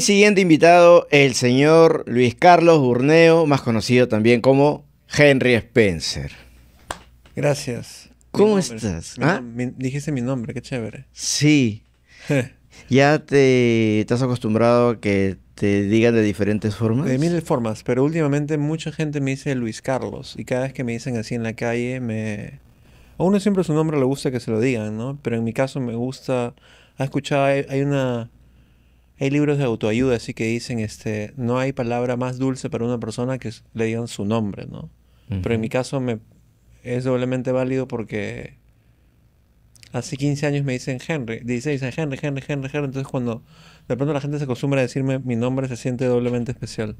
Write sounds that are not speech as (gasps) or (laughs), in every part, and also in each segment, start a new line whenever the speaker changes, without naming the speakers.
siguiente invitado, el señor Luis Carlos Burneo, más conocido también como Henry Spencer.
Gracias. ¿Cómo estás? ¿Ah? dijiste mi nombre, qué chévere.
Sí. (laughs) ya te estás acostumbrado a que te digan de diferentes formas. De mil
formas, pero últimamente mucha gente me dice Luis Carlos y cada vez que me dicen así en la calle me... A uno siempre su nombre le gusta que se lo digan, ¿no? Pero en mi caso me gusta... ha escuchado? hay una hay libros de autoayuda, así que dicen, este, no hay palabra más dulce para una persona que le digan su nombre, ¿no? Pero en mi caso me, es doblemente válido porque hace 15 años me dicen Henry, dicen Henry, Henry, Henry, Henry, entonces cuando de pronto la gente se acostumbra a decirme mi nombre se siente doblemente especial.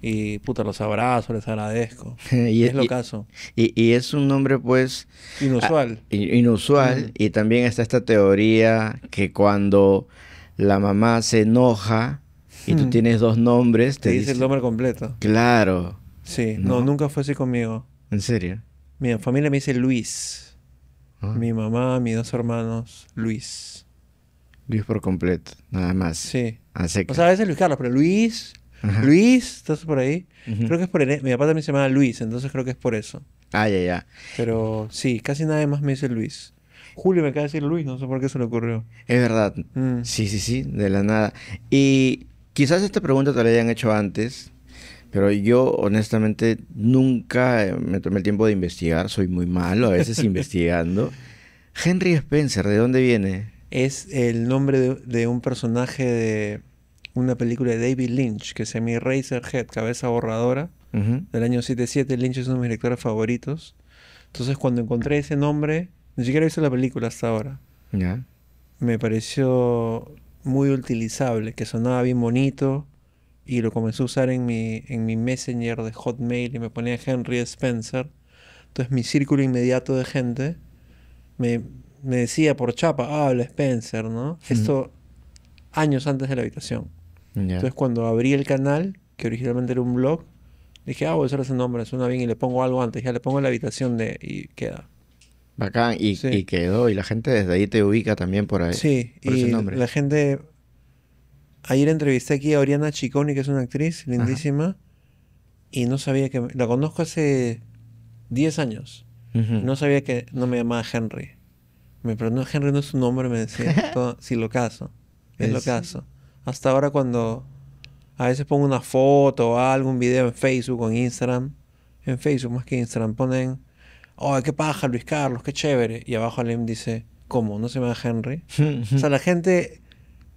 Y puta, los abrazo, les agradezco. (laughs) y es, lo caso.
Y, y, es un nombre, pues. Inusual. inusual. Y también está esta teoría que cuando la mamá se enoja y tú hmm. tienes dos nombres. Te, dice, el nombre completo. Claro. Sí, ¿no?
nunca fue así conmigo. ¿En serio? Mi familia me dice Luis. Ah. Mi mamá, mis dos hermanos,
Luis. Luis por completo, nada más. Sí. O sea,
a veces Luis Carlos, pero Luis, Luis, ¿estás por ahí? Creo que es por el... Mi papá también se llama Luis, entonces creo que es por eso. Ah, ya, ya. Pero sí, casi nada más me dice Luis. Julio me acaba de decir Luis, no sé por qué se le ocurrió.
Es verdad. Mm. Sí, sí, sí, de la nada. Y quizás esta pregunta te la hayan hecho antes, pero yo honestamente nunca me tomé el tiempo de investigar, soy muy malo a veces (laughs) investigando. Henry Spencer, ¿de dónde viene?
Es el nombre de, un personaje de una película de David Lynch que se llama Head, Cabeza Borradora, del año 77. Lynch es uno de mis directores favoritos. Entonces, cuando encontré ese nombre, ni siquiera he visto la película hasta ahora. Me pareció muy utilizable, que sonaba bien bonito y lo comencé a usar en mi, en mi Messenger de Hotmail y me ponía Henry Spencer. Entonces mi círculo inmediato de gente me, decía por chapa, ah, habla Spencer, ¿no? Esto años antes de la habitación. Entonces cuando abrí el canal, que originalmente era un blog, dije, ah, voy a usar ese nombre, suena bien y le pongo algo antes, ya le pongo la
habitación de... y queda. Bacán, y, quedó, y la gente desde ahí te ubica también por ahí. Sí, y nombre. la
gente. Ayer entrevisté aquí a Oriana Chiconi, que es una actriz lindísima, y no sabía que. La conozco hace 10 años. No sabía que no me llamaba Henry. Me preguntó, Henry no es su nombre, me decía, (laughs) si sí, lo caso. Es, lo caso. Hasta ahora, cuando a veces pongo una foto o algo, un video en Facebook o en Instagram, en Facebook más que Instagram, ponen oh, qué paja, Luis Carlos, qué chévere. Y abajo Alem dice, ¿cómo? ¿No se llama Henry? (laughs) o sea, la gente,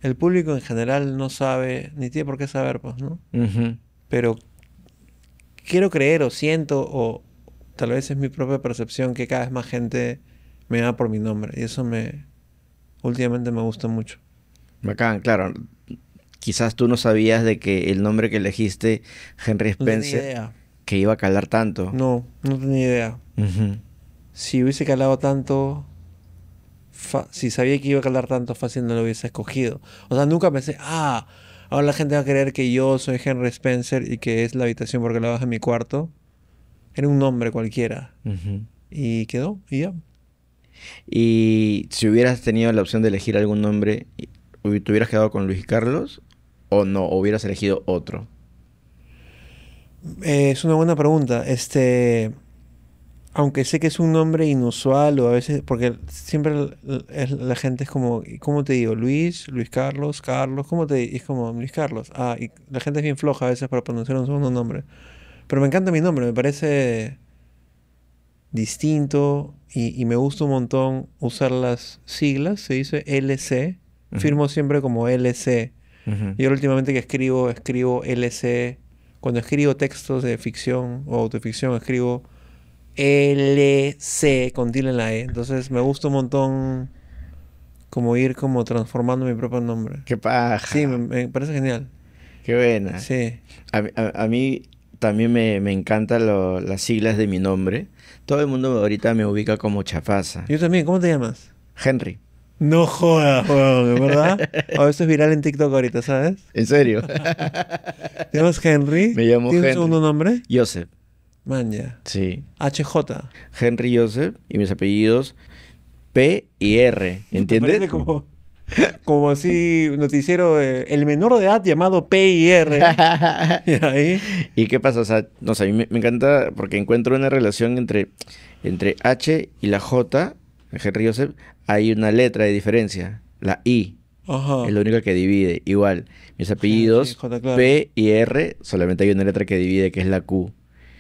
el público en general no sabe, ni tiene por qué saber, pues, ¿no? Pero quiero creer o siento o tal vez es mi propia percepción que cada vez más gente me da por mi nombre y eso me
últimamente me gusta mucho. Bacán, claro. Quizás tú no sabías de que el nombre que elegiste, Henry Spencer, tenía idea. que iba a calar tanto.
No, no tenía idea. Si hubiese calado tanto, si sabía que iba a calar tanto fácil no lo hubiese escogido. O sea, nunca pensé, ah, ahora la gente va a creer que yo soy Henry Spencer y que es la habitación porque la baja en mi cuarto. Era un nombre cualquiera. Y quedó, y ya.
Y si hubieras tenido la opción de elegir algún nombre, ¿te hubieras quedado con Luis Carlos o no? hubieras elegido otro?
Eh, es una buena pregunta. Este aunque sé que es un nombre inusual o a veces, porque siempre la gente es como, ¿cómo te digo? Luis, Luis Carlos, Carlos, ¿cómo te digo? Es como Luis Carlos. Ah, y la gente es bien floja a veces para pronunciar un segundo nombre. Pero me encanta mi nombre, me parece distinto y, me gusta un montón usar las siglas, se dice LC, firmo siempre como LC. Yo últimamente que escribo, escribo LC, cuando escribo textos de ficción o autoficción, escribo C, con Dylan la E. Entonces me gusta un montón como
ir como transformando mi propio nombre. Qué paja. Sí, me, parece genial. Qué buena. Sí. A, mí también me, encantan las siglas de mi nombre. Todo el mundo ahorita me ubica como Chafaza. Yo también, ¿cómo te llamas? Henry.
No jodas, ¿verdad? (laughs) esto es viral en TikTok ahorita, ¿sabes? ¿En serio? (laughs) ¿Te llamas Henry? Me llamo Henry. ¿Tienes un segundo nombre?
Joseph. Sí. HJ. Henry Joseph y mis apellidos P y R. (laughs) ¿Entiendes?
como, como así, noticiero, eh, el menor de edad llamado P y R. (laughs)
(laughs) ¿Y, qué pasa? O sea, no a mí me, encanta porque encuentro una relación entre, entre H y la J, Henry Joseph, hay una letra de diferencia, la I. Es la única que divide. Igual, mis apellidos, P y R, solamente hay una letra que divide, que es la Q.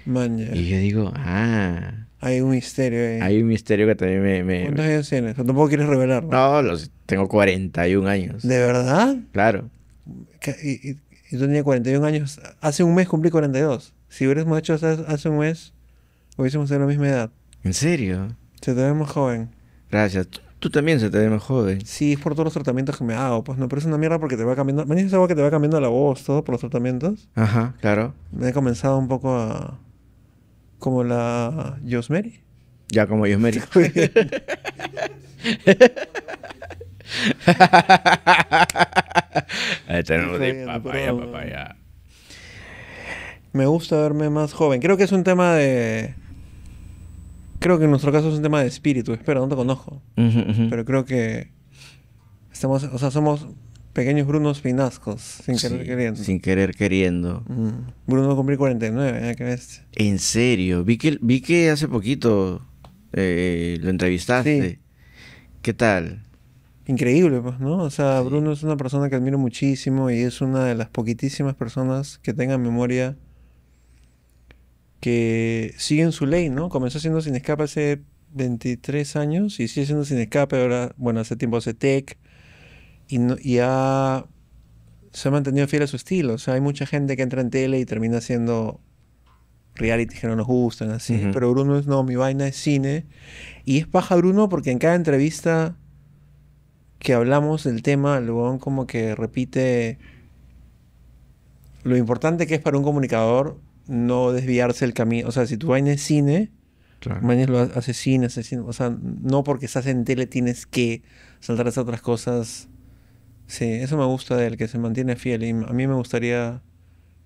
Y
yo digo, ah.
Hay un misterio ahí. Hay
un misterio que también me... ¿Cuántos
años tienes? Tampoco quieres revelarlo? No,
tengo 41 años. ¿De
verdad? Claro. Y, y, tú tenías 41 años. Hace un mes cumplí 42. Si hubiéramos hecho hace un mes, hubiésemos tenido la misma edad. ¿En serio? Se te ve más joven. Gracias. Tú, también se te ve más joven. Sí, es por todos los tratamientos que me hago. Pues no, pero es una mierda porque te va cambiando... ¿Me dices algo que te va cambiando la voz, todo, por los tratamientos?
Ajá, claro.
Me he comenzado un poco a como la
Josmery. Ya como (laughs) Josmery.
Me gusta verme más joven. Creo que es un tema de. Creo que en nuestro caso es un tema de espíritu. Espero, no te conozco. Pero creo que. Estamos, o sea, somos pequeños Brunos Pinascos, sin querer queriendo.
Sin querer queriendo. Mm.
Bruno cumplió 49, ¿eh?
En serio, vi que, vi que hace poquito eh, lo entrevistaste. ¿Qué tal?
Increíble, pues, ¿no? O sea, Bruno es una persona que admiro muchísimo y es una de las poquitísimas personas que tenga memoria que siguen su ley, ¿no? Comenzó siendo sin escape hace 23 años y sigue siendo sin escape ahora, bueno, hace tiempo hace tech y, se ha mantenido fiel a su estilo. O sea, hay mucha gente que entra en tele y termina haciendo reality que no nos gustan, así. Pero Bruno es, no, mi vaina es cine. Y es paja Bruno porque en cada entrevista que hablamos del tema, el como que repite lo importante que es para un comunicador no desviarse el camino. O sea, si tu vaina es cine, claro. mañana lo hace cine, cine. O sea, no porque estás en tele tienes que saltar a esas otras cosas Sí, eso me gusta de él, que se mantiene fiel. Y a mí me gustaría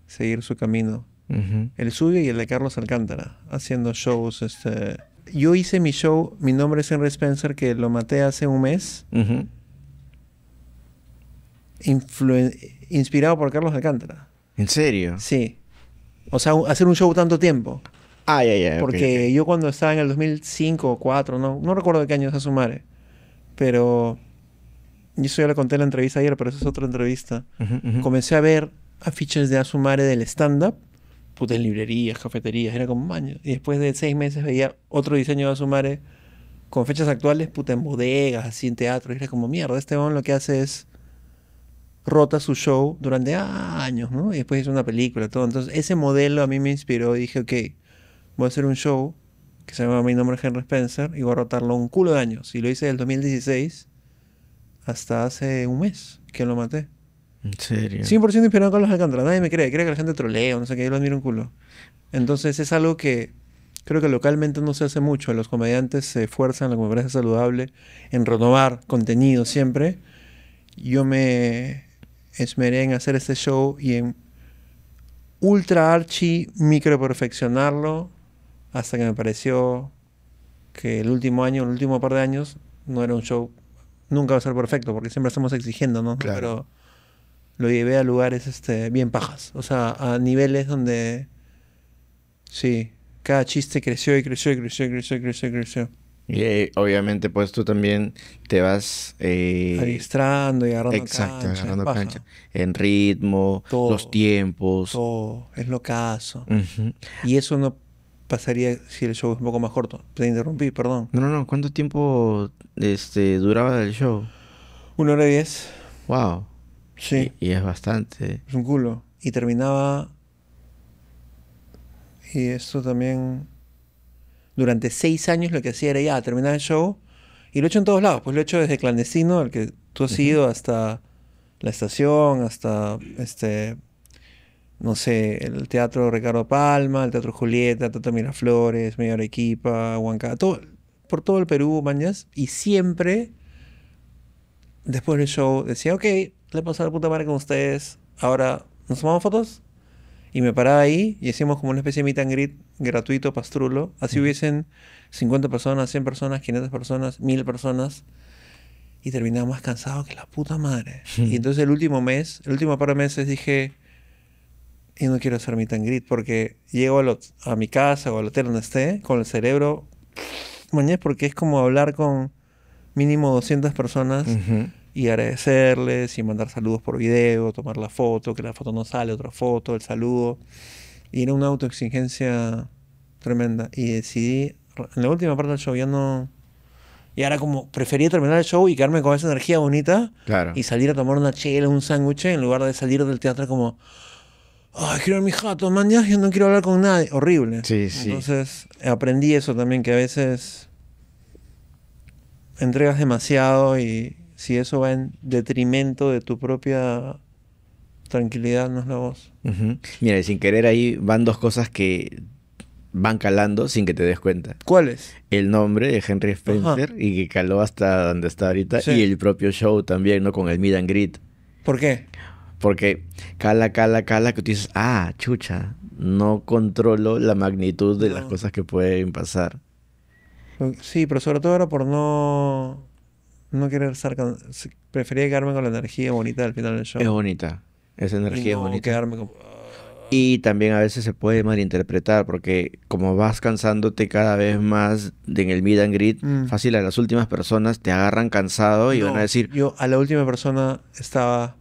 seguir su camino. El suyo y el de Carlos Alcántara, haciendo shows. Este... Yo hice mi show, mi nombre es Henry Spencer, que lo maté hace un mes. inspirado por Carlos Alcántara. ¿En serio? Sí. O sea, hacer un show tanto tiempo.
Ah, ya, Porque
yo cuando estaba en el 2005 o 2004, no, no recuerdo de qué año es madre, pero y eso ya lo conté en la entrevista ayer, pero eso es otra entrevista. Comencé a ver afiches de Azumare del stand-up, en pues, librerías, cafeterías, era como maño. Y después de seis meses veía otro diseño de Azumare con fechas actuales, puta en bodegas, así en teatro. Y era como mierda, este hombre lo que hace es rota su show durante años, ¿no? Y después hizo una película, todo. Entonces ese modelo a mí me inspiró y dije, ok, voy a hacer un show que se llama Mi nombre es Henry Spencer y voy a rotarlo un culo de años. Y lo hice en el 2016 hasta hace un mes que lo maté.
¿En serio?
100% inspirado en los Alcántara. Nadie me cree. Cree que la gente trolea, no sé qué. Yo lo admiro un culo. Entonces es algo que creo que localmente no se hace mucho. Los comediantes se esfuerzan, la parece saludable, en renovar contenido siempre. Yo me esmeré en hacer este show y en ultra archi micro perfeccionarlo hasta que me pareció que el último año, el último par de años, no era un show nunca va a ser perfecto, porque siempre estamos exigiendo, ¿no? Claro. Pero lo llevé a lugares este, bien pajas, o sea, a niveles donde, sí, cada chiste creció y creció y creció y creció y creció y creció.
Y eh, obviamente pues tú también te vas... Eh, Registrando y agarrando Exacto, cancha, agarrando En ritmo, los tiempos.
Todo, es lo caso. Y eso no pasaría si el show es un poco más corto? Te interrumpí, perdón.
No, no, no. ¿Cuánto tiempo este, duraba el show? Una hora y diez. Wow. Sí. Y, es bastante. Es un culo. Y terminaba.
Y esto también. Durante seis años lo que hacía era ya terminar el show. Y lo he hecho en todos lados. Pues lo he hecho desde clandestino, el que tú has ido, hasta la estación, hasta este no sé, el Teatro Ricardo Palma, el Teatro Julieta, el Teatro Miraflores, Mayor Equipa, Huanca... por todo el Perú, mañas, y siempre después del show decía, ok, le pasé la puta madre con ustedes, ahora nos tomamos fotos. Y me paraba ahí y hacíamos como una especie de meet and greet gratuito, pastrulo. Así hubiesen 50 personas, 100 personas, 500 personas, 1000 personas y terminaba más cansado que la puta madre. Y entonces el último mes, el último par de meses dije, y no quiero hacer mi tangrit porque llego a, a, mi casa o al hotel donde esté con el cerebro mañana porque es como hablar con mínimo 200 personas y agradecerles y mandar saludos por video, tomar la foto, que la foto no sale, otra foto, el saludo. Y era una autoexigencia tremenda. Y decidí, en la última parte del show ya no... Y ahora como prefería terminar el show y quedarme con esa energía bonita y salir a tomar una chela, un sándwich, en lugar de salir del teatro como ay, quiero mi jato, man, yo no quiero hablar con nadie. Horrible. Sí, sí. Entonces, aprendí eso también, que a veces entregas demasiado y si eso va en detrimento de tu propia tranquilidad, no es la voz.
Mira, y sin querer ahí van dos cosas que van calando sin que te des cuenta. ¿Cuáles? El nombre de Henry Spencer y que caló hasta donde está ahorita y el propio show también, ¿no? Con el Midan and Grit. ¿Por qué? Porque cala, cala, cala, que tú dices, ah, chucha, no controlo la magnitud de las cosas que pueden pasar.
Mm, sí, pero sobre todo era por no. No querer estar. cansado. Prefería quedarme con la energía bonita al final del show.
Es bonita. Esa energía es bonita. Y ah". también a veces se puede malinterpretar porque como vas cansándote cada vez más en el meet and grid mm. fácil a las últimas personas te agarran cansado y van a decir... Yo
a la última persona estaba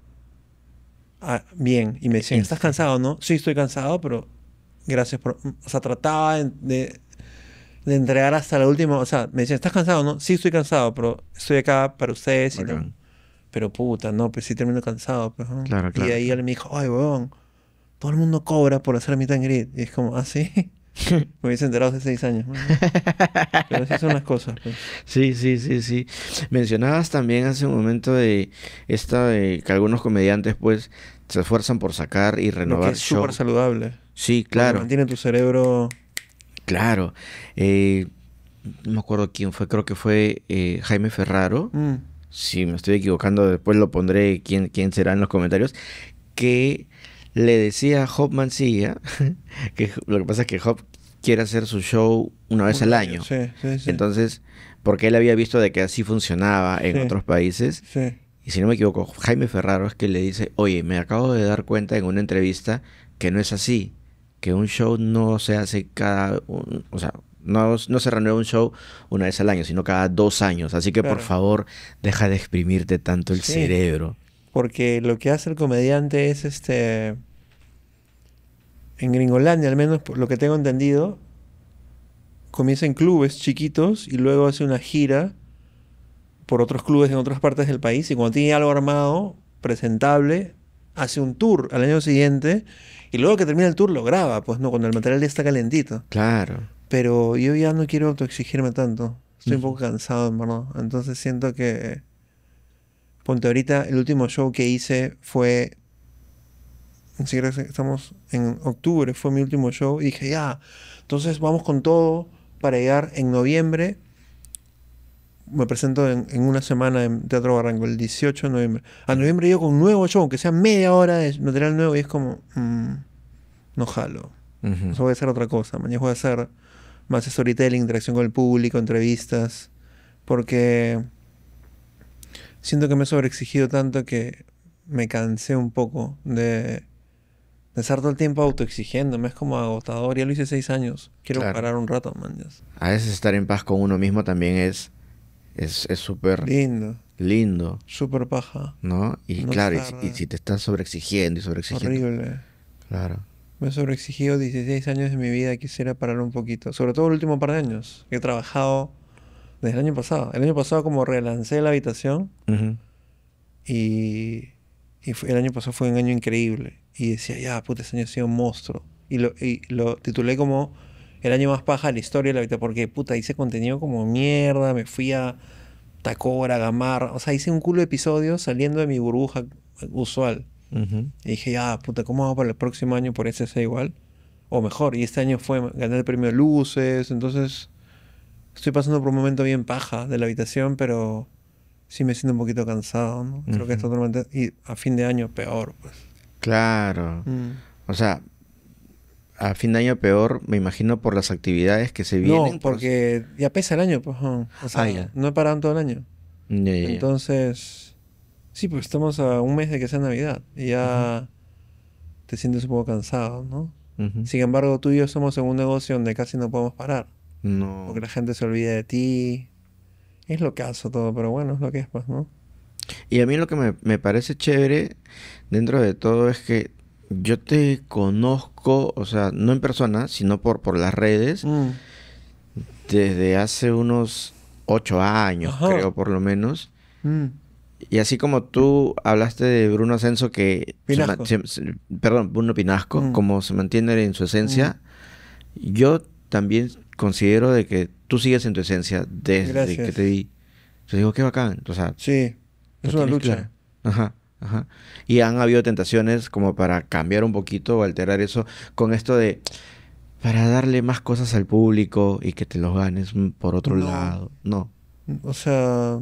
Ah, bien. Y me decían, ¿estás cansado, no? Sí, estoy cansado, pero gracias por... O sea, trataba de, de entregar hasta la última... O sea, me decían, ¿estás cansado, no? Sí, estoy cansado, pero estoy acá para ustedes. Y no, pero puta, no, pues sí termino cansado. Pues, y ahí él me dijo, ay, weón, todo el mundo cobra por hacer mi tan Y es como, así ah, (laughs) Me hubiese enterado hace seis años. pero así son las cosas. Pues.
Sí, sí, sí, sí. Mencionabas también hace un momento de esta que algunos comediantes pues se esfuerzan por sacar y renovar. es súper saludable. Sí, claro.
Mantiene tu cerebro.
Claro. Eh, no me acuerdo quién fue, creo que fue eh, Jaime Ferraro. Mm. Si me estoy equivocando, después lo pondré quién, quién será en los comentarios. Que le decía a Job Mancilla, (laughs) que lo que pasa es que Hop quiere hacer su show una vez al año. Sí, Entonces, porque él había visto de que así funcionaba en otros países. Y si no me equivoco, Jaime Ferraro es que le dice, oye, me acabo de dar cuenta en una entrevista que no es así, que un show no se hace cada, o sea, no, se renueva un show una vez al año, sino cada dos años. Así que por favor, deja de exprimirte tanto el cerebro
porque lo que hace el comediante es este en Gringolandia al menos por lo que tengo entendido comienza en clubes chiquitos y luego hace una gira por otros clubes en otras partes del país y cuando tiene algo armado presentable hace un tour al año siguiente y luego que termina el tour lo graba pues no cuando el material ya está calentito claro pero yo ya no quiero autoexigirme tanto estoy un poco cansado hermano. entonces siento que Ponte ahorita, el último show que hice fue. si estamos en octubre, fue mi último show. Y dije, ya, entonces vamos con todo para llegar en noviembre. Me presento en, una semana en Teatro Barranco, el 18 de noviembre. A noviembre llego con un nuevo show, aunque sea media hora de material nuevo, y es como, mm, no jalo. voy a hacer otra cosa. Mañana voy a hacer más storytelling, interacción con el público, entrevistas. Porque siento que me he sobreexigido tanto que me cansé un poco de, estar todo el tiempo Me Es como agotador. Ya lo hice seis años. Quiero parar un rato, man.
A veces estar en paz con uno mismo también es es súper... lindo. Lindo. Súper paja. ¿No? Y claro, y, si te estás sobreexigiendo y sobreexigiendo... Horrible. Claro.
Me he sobreexigido 16 años de mi vida. Quisiera parar un poquito. Sobre todo el último par de años. He trabajado desde el año pasado. El año pasado como relancé la habitación y, el año pasado fue un año increíble. Y decía, ya, puta, este año ha sido un monstruo. Y lo, y lo titulé como el año más paja de la historia de la habitación. Porque, puta, hice contenido como mierda, me fui a Tacora, Gamarra. O sea, hice un culo de episodios saliendo de mi burbuja usual. Y dije, ya, puta, ¿cómo hago para el próximo año por ese sea igual? O mejor, y este año fue ganar el premio Luces, entonces Estoy pasando por un momento bien paja de la habitación, pero sí me siento un poquito cansado, ¿no? Creo que es totalmente... Y a fin de año peor, pues.
Claro. Mm. O sea, a fin de año peor, me imagino por las actividades que se vienen. No, pues.
porque ya pesa el año, pues. O sea, ah, no he parado todo el año. Entonces, sí, pues estamos a un mes de que sea Navidad y ya te sientes un poco cansado, ¿no? Sin embargo, tú y yo somos en un negocio donde casi no podemos parar. No. que la gente se olvide de ti. Es lo que hace todo, pero bueno, es lo que es, pues, ¿no?
Y a mí lo que me, parece chévere dentro de todo es que yo te conozco, o sea, no en persona, sino por, por las redes, mm. desde hace unos ocho años, creo, por lo menos. Mm. Y así como tú hablaste de Bruno Ascenso, que. perdón, Bruno Pinasco, mm. como se mantiene en su esencia, yo también considero de que tú sigues en tu esencia desde que te di. Te digo, qué bacán. sí, es una lucha. Ajá. Ajá. Y han habido tentaciones como para cambiar un poquito o alterar eso con esto de para darle más cosas al público y que te los ganes por otro lado. No.
O sea,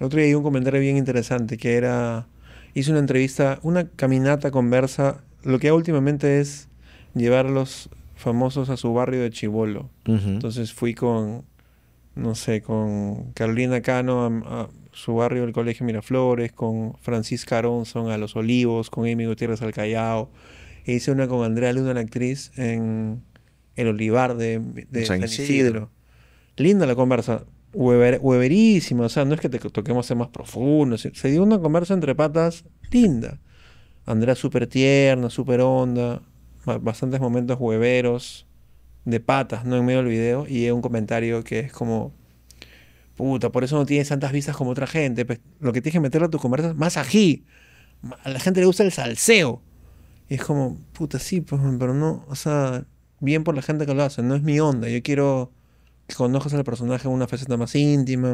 otro día hay un comentario bien interesante que era hice una entrevista, una caminata conversa. Lo que últimamente es llevarlos famosos a su barrio de Chivolo. Entonces fui con, no sé, con Carolina Cano a, su barrio del Colegio Miraflores, con Francisca Aronson a Los Olivos, con Amy Gutiérrez al Callao. E hice una con Andrea Luna, la actriz, en el Olivar de, San, Isidro. Linda la conversa, hueverísima, o sea, no es que te toquemos ser más profundo, se, dio una conversa entre patas linda. Andrea súper tierna, súper onda, bastantes momentos hueveros de patas, ¿no? En medio del video y un comentario que es como, puta, por eso no tienes tantas vistas como otra gente. Pues, lo que tienes que meterle a tus conversas, más ají. A la gente le gusta el salseo. Y es como, puta, sí, pues, pero no, o sea, bien por la gente que lo hace, no es mi onda. Yo quiero que conozcas al personaje en una faceta más íntima,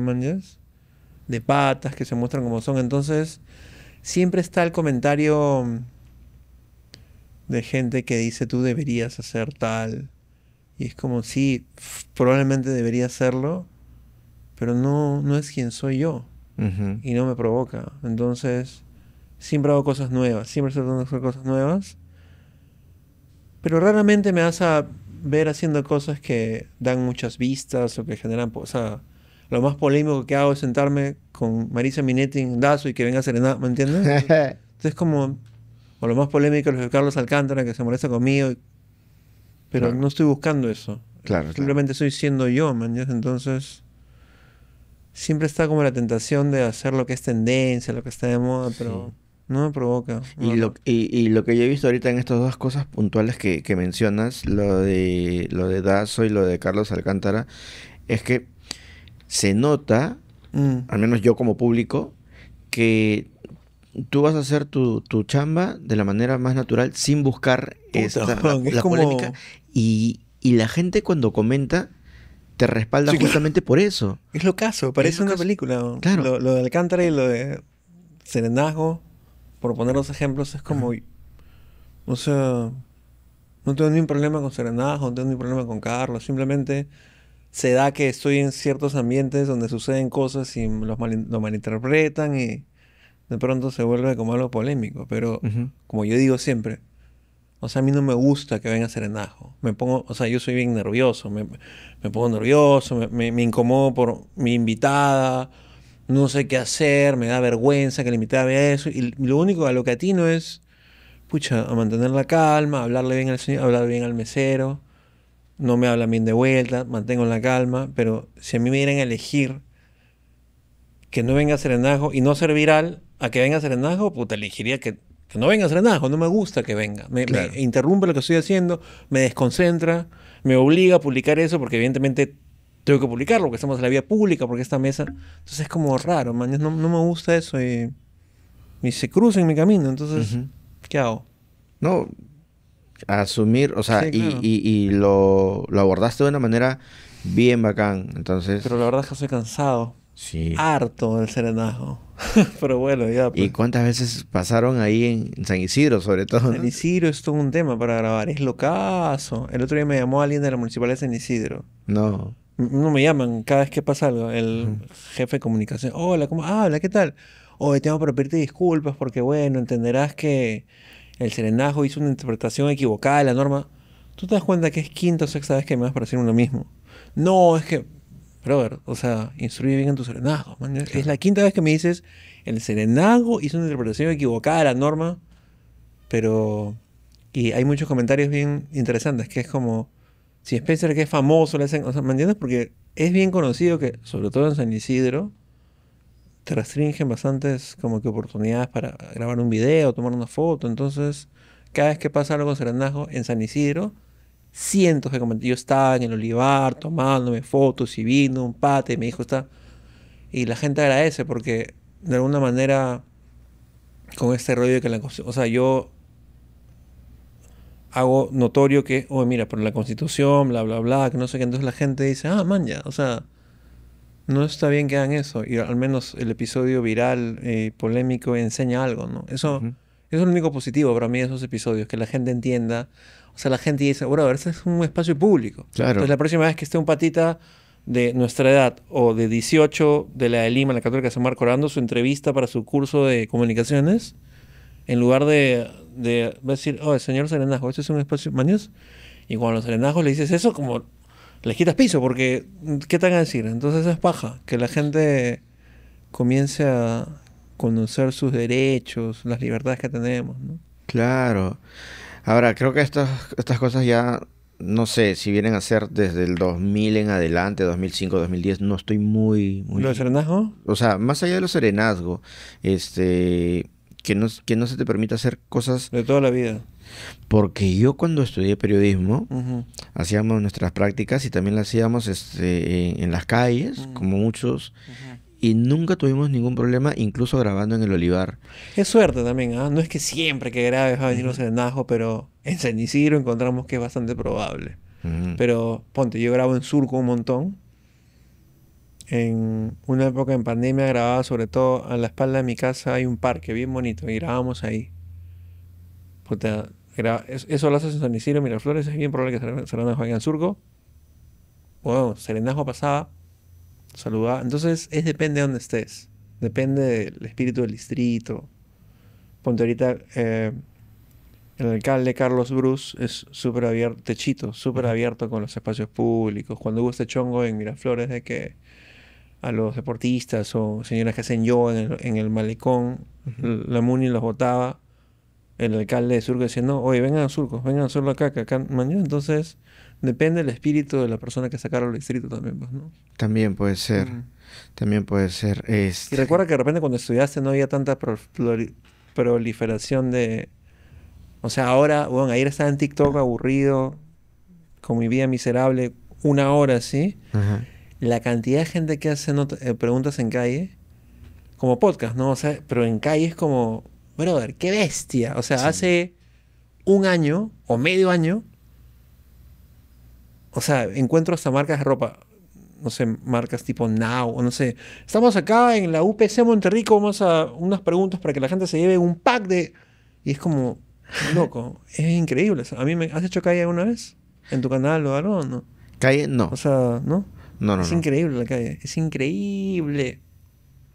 De patas que se muestran como son. Entonces, siempre está el comentario de gente que dice tú deberías hacer tal. Y es como, sí, probablemente debería hacerlo, pero no, no es quien soy yo. Y no me provoca. Entonces, siempre hago cosas nuevas, siempre estoy tratando cosas nuevas. Pero raramente me vas a ver haciendo cosas que dan muchas vistas o que generan... O sea, lo más polémico que hago es sentarme con Marisa Minetti en Dazo y que venga a serenar, ¿me entiendes? Entonces, (laughs) como, o lo más polémico es Carlos Alcántara, que se molesta conmigo. Pero no estoy buscando eso. Claro, Simplemente estoy siendo yo, man. Entonces, siempre está como la tentación de hacer lo que es tendencia, lo que está de moda, pero... No me provoca.
Y, lo, y, lo que yo he visto ahorita en estas dos cosas puntuales que, mencionas, lo de, lo de Dazo y lo de Carlos Alcántara, es que se nota, mm. al menos yo como público, que tú vas a hacer tu, chamba de la manera más natural sin buscar esta, la, polémica. Y, la gente cuando comenta te respalda justamente por eso.
Es lo caso, parece una película. Claro.
Lo, de Alcántara
y lo de Serenazgo, por poner los ejemplos, es como... O sea, no tengo ningún problema con Serenazgo, no tengo ningún problema con Carlos, simplemente se da que estoy en ciertos ambientes donde suceden cosas y los, mal, lo malinterpretan y de pronto se vuelve como algo polémico. Pero, como yo digo siempre, o sea, a mí no me gusta que venga serenajo. Me pongo, o sea, yo soy bien nervioso. Me, me pongo nervioso, me, me, incomodo por mi invitada. No sé qué hacer, me da vergüenza que la invitada vea eso. Y lo único a lo que atino es, pucha, a mantener la calma, hablarle bien al señor, hablar bien al mesero. No me hablan bien de vuelta, mantengo la calma. Pero si a mí me dieran a elegir que no venga a serenajo y no ser viral, a que venga a Serenazgo, pues, te elegiría que, no venga a Serenazgo, no me gusta que venga. Me, interrumpe lo que estoy haciendo, me desconcentra, me obliga a publicar eso porque evidentemente tengo que publicarlo porque estamos en la vía pública, porque esta mesa... Entonces es como raro, man, no, no me gusta eso y, se cruza en mi camino, entonces, ¿qué hago? No,
asumir, o sea, y, lo, lo, abordaste de una manera bien bacán, entonces... Pero
la verdad es que estoy cansado. Harto del serenajo. (laughs) Pero bueno, ya. ¿Y pues.
cuántas veces pasaron ahí en San Isidro, sobre todo? San Isidro es todo un tema para grabar.
Es locazo. El otro día me llamó alguien de la municipalidad de San Isidro. No. No me llaman cada vez que pasa algo. El jefe de comunicación. Hola, ¿cómo? habla ah, ¿qué tal? Hoy tengo para pedirte disculpas porque, bueno, entenderás que el serenajo hizo una interpretación equivocada de la norma. ¿Tú te das cuenta que es quinta o sexta vez que me vas para decir lo mismo? No, es que Brother, o sea, instruye bien en tu serenazgo. Es la quinta vez que me dices, el serenazgo hizo una interpretación equivocada de la norma, pero... Y hay muchos comentarios bien interesantes, que es como, si Spencer que es famoso, le o sea, ¿me entiendes? Porque es bien conocido que, sobre todo en San Isidro, te restringen bastantes como que oportunidades para grabar un video, tomar una foto, entonces cada vez que pasa algo con serenazgo en San Isidro, cientos de comentarios. Yo estaba en el olivar tomándome fotos y vino, un pate, me dijo, está... Y la gente agradece porque de alguna manera con este rollo de que la Constitución, o sea, yo hago notorio que, oye, mira, por la Constitución, bla, bla, bla, que no sé qué, entonces la gente dice, ah, man, o sea, no está bien que hagan eso. Y al menos el episodio viral, eh, polémico, enseña algo, ¿no? Eso, eso es lo único positivo para mí de esos episodios, que la gente entienda sea, la gente dice, bueno, este es un espacio público. Claro. Entonces, la próxima vez que esté un patita de nuestra edad o de 18 de la de Lima, la Católica de San Marco, dando su entrevista para su curso de comunicaciones, en lugar de, decir, oh, el señor Serenajo, este es un espacio maníos." Y cuando los serenajos le dices eso, como les quitas piso, porque ¿qué te van a decir? Entonces es paja, que la gente comience a conocer sus derechos, las libertades que tenemos. ¿no?
Claro. Ahora, creo que estas, estas cosas ya, no sé, si vienen a ser desde el 2000 en adelante, 2005, 2010, no estoy muy... muy ¿Lo serenazgo? O sea, más allá de los serenazgo, este, que no, que no se te permita hacer
cosas... De toda la vida.
Porque yo cuando estudié periodismo, hacíamos nuestras prácticas y también las hacíamos este, en, las calles, como muchos y nunca tuvimos ningún problema, incluso grabando en el Olivar.
Es suerte también, ¿ah? No es que siempre que grabes va a venir un serenajo, pero en San Isidro encontramos que es bastante probable. Pero ponte, yo grabo en Surco un montón. En una época en pandemia grababa sobre todo a la espalda de mi casa hay un parque bien bonito y grabamos ahí. eso lo haces en San Isidro, Miraflores, es bien probable que Serenajo vaya en Surco. Bueno, Serenajo pasaba saludar, Entonces, es depende de dónde estés. Depende del espíritu del distrito. Ponte ahorita, eh, el alcalde Carlos Bruce es súper abierto, techito, súper abierto con los espacios públicos. Cuando hubo este chongo en Miraflores de que a los deportistas o señoras que hacen yo en el, malecón, la Muni los votaba. El alcalde de Surco decía, no, oye, vengan a Surco, vengan a Surco acá, acá, mañana. Entonces, Depende del espíritu de la persona que sacaron el distrito también, pues, ¿no?
También puede ser. También puede ser. Este...
Y recuerda que de repente cuando estudiaste no había tanta proliferación de... O sea, ahora, bueno, ayer estaba en TikTok aburrido, con mi vida miserable, una hora, ¿sí? La cantidad de gente que hace eh, preguntas en calle, como podcast, ¿no? O sea, pero en calle es como, brother, qué bestia. O sea, hace un año o medio año o sea, encuentro hasta marcas de ropa, no sé, marcas tipo Now, o no sé. Estamos acá en la UPC Monterrico, vamos a unas preguntas para que la gente se lleve un pack de... Y es como, loco, (laughs) es increíble. a mí me... ¿Has hecho calle alguna vez? ¿En tu canal o algo? No. ¿Calle? No. O sea, ¿no? No, no. Es increíble la calle, es increíble.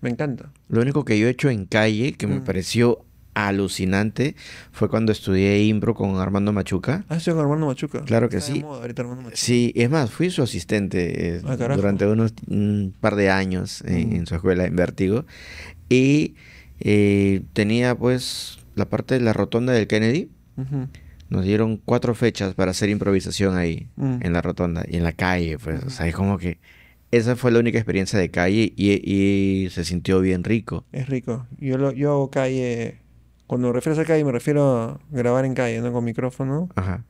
Me encanta.
Lo único que yo he hecho en calle que me mm. pareció alucinante fue cuando estudié impro con Armando Machuca. Ah,
sí, con Armando Machuca. Claro que sí.
es más, fui su asistente eh, ah, durante unos un par de años en, mm. su escuela en Vértigo. Y eh, tenía pues la parte de la rotonda del Kennedy. Nos dieron cuatro fechas para hacer improvisación ahí, mm. en la rotonda y en la calle. Pues, o sea, es como que esa fue la única experiencia de calle y, se sintió bien rico.
Es rico. Yo, yo hago calle cuando me refiero a calle, me refiero a grabar en calle, ¿no? Con micrófono. Ajá.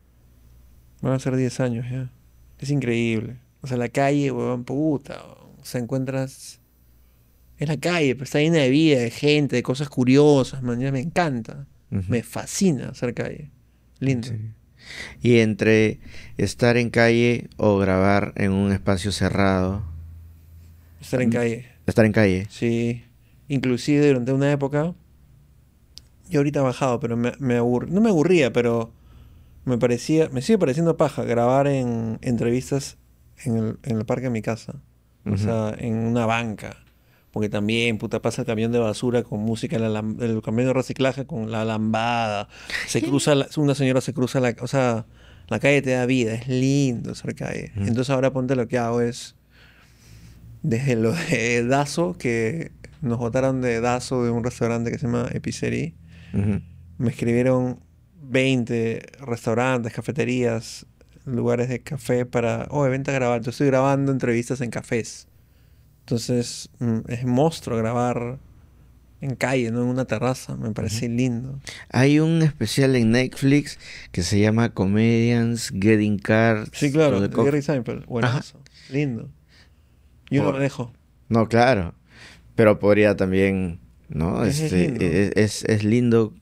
Van a ser 10 años ya. Es increíble. O sea, la calle, weón, puta. se encuentras. Es la calle, pero pues, está llena de vida, de gente, de cosas curiosas, man. Ya me encanta. Me fascina hacer calle. Lindo.
Y entre estar en calle o grabar en un espacio cerrado.
Estar en mm. calle.
Estar en calle.
Sí. Inclusive durante una época yo ahorita he bajado, pero me, me no me aburría, pero me parecía, me sigue pareciendo paja grabar en entrevistas en el, parque de mi casa, o sea, en una banca, porque también, puta, pasa el camión de basura con música, el, camión de reciclaje con la lambada, se cruza, una señora se cruza la, o sea, la calle te da vida, es lindo ser calle. Entonces ahora ponte lo que hago es, desde lo de Dazo, que nos botaron de Dazo de un restaurante que se llama Epiceri me escribieron 20 restaurantes, cafeterías, lugares de café para, oh, vente grabar. Yo estoy grabando entrevistas en cafés. Entonces mm, es monstruo grabar en calle, no en una terraza. Me parece lindo.
Hay un especial en Netflix que se llama Comedians Getting Cards. Sí, claro, Gary
Lindo. Yo lo dejo.
No, claro. Pero podría también ¿no? Es, este, lindo. E, e, es, lindo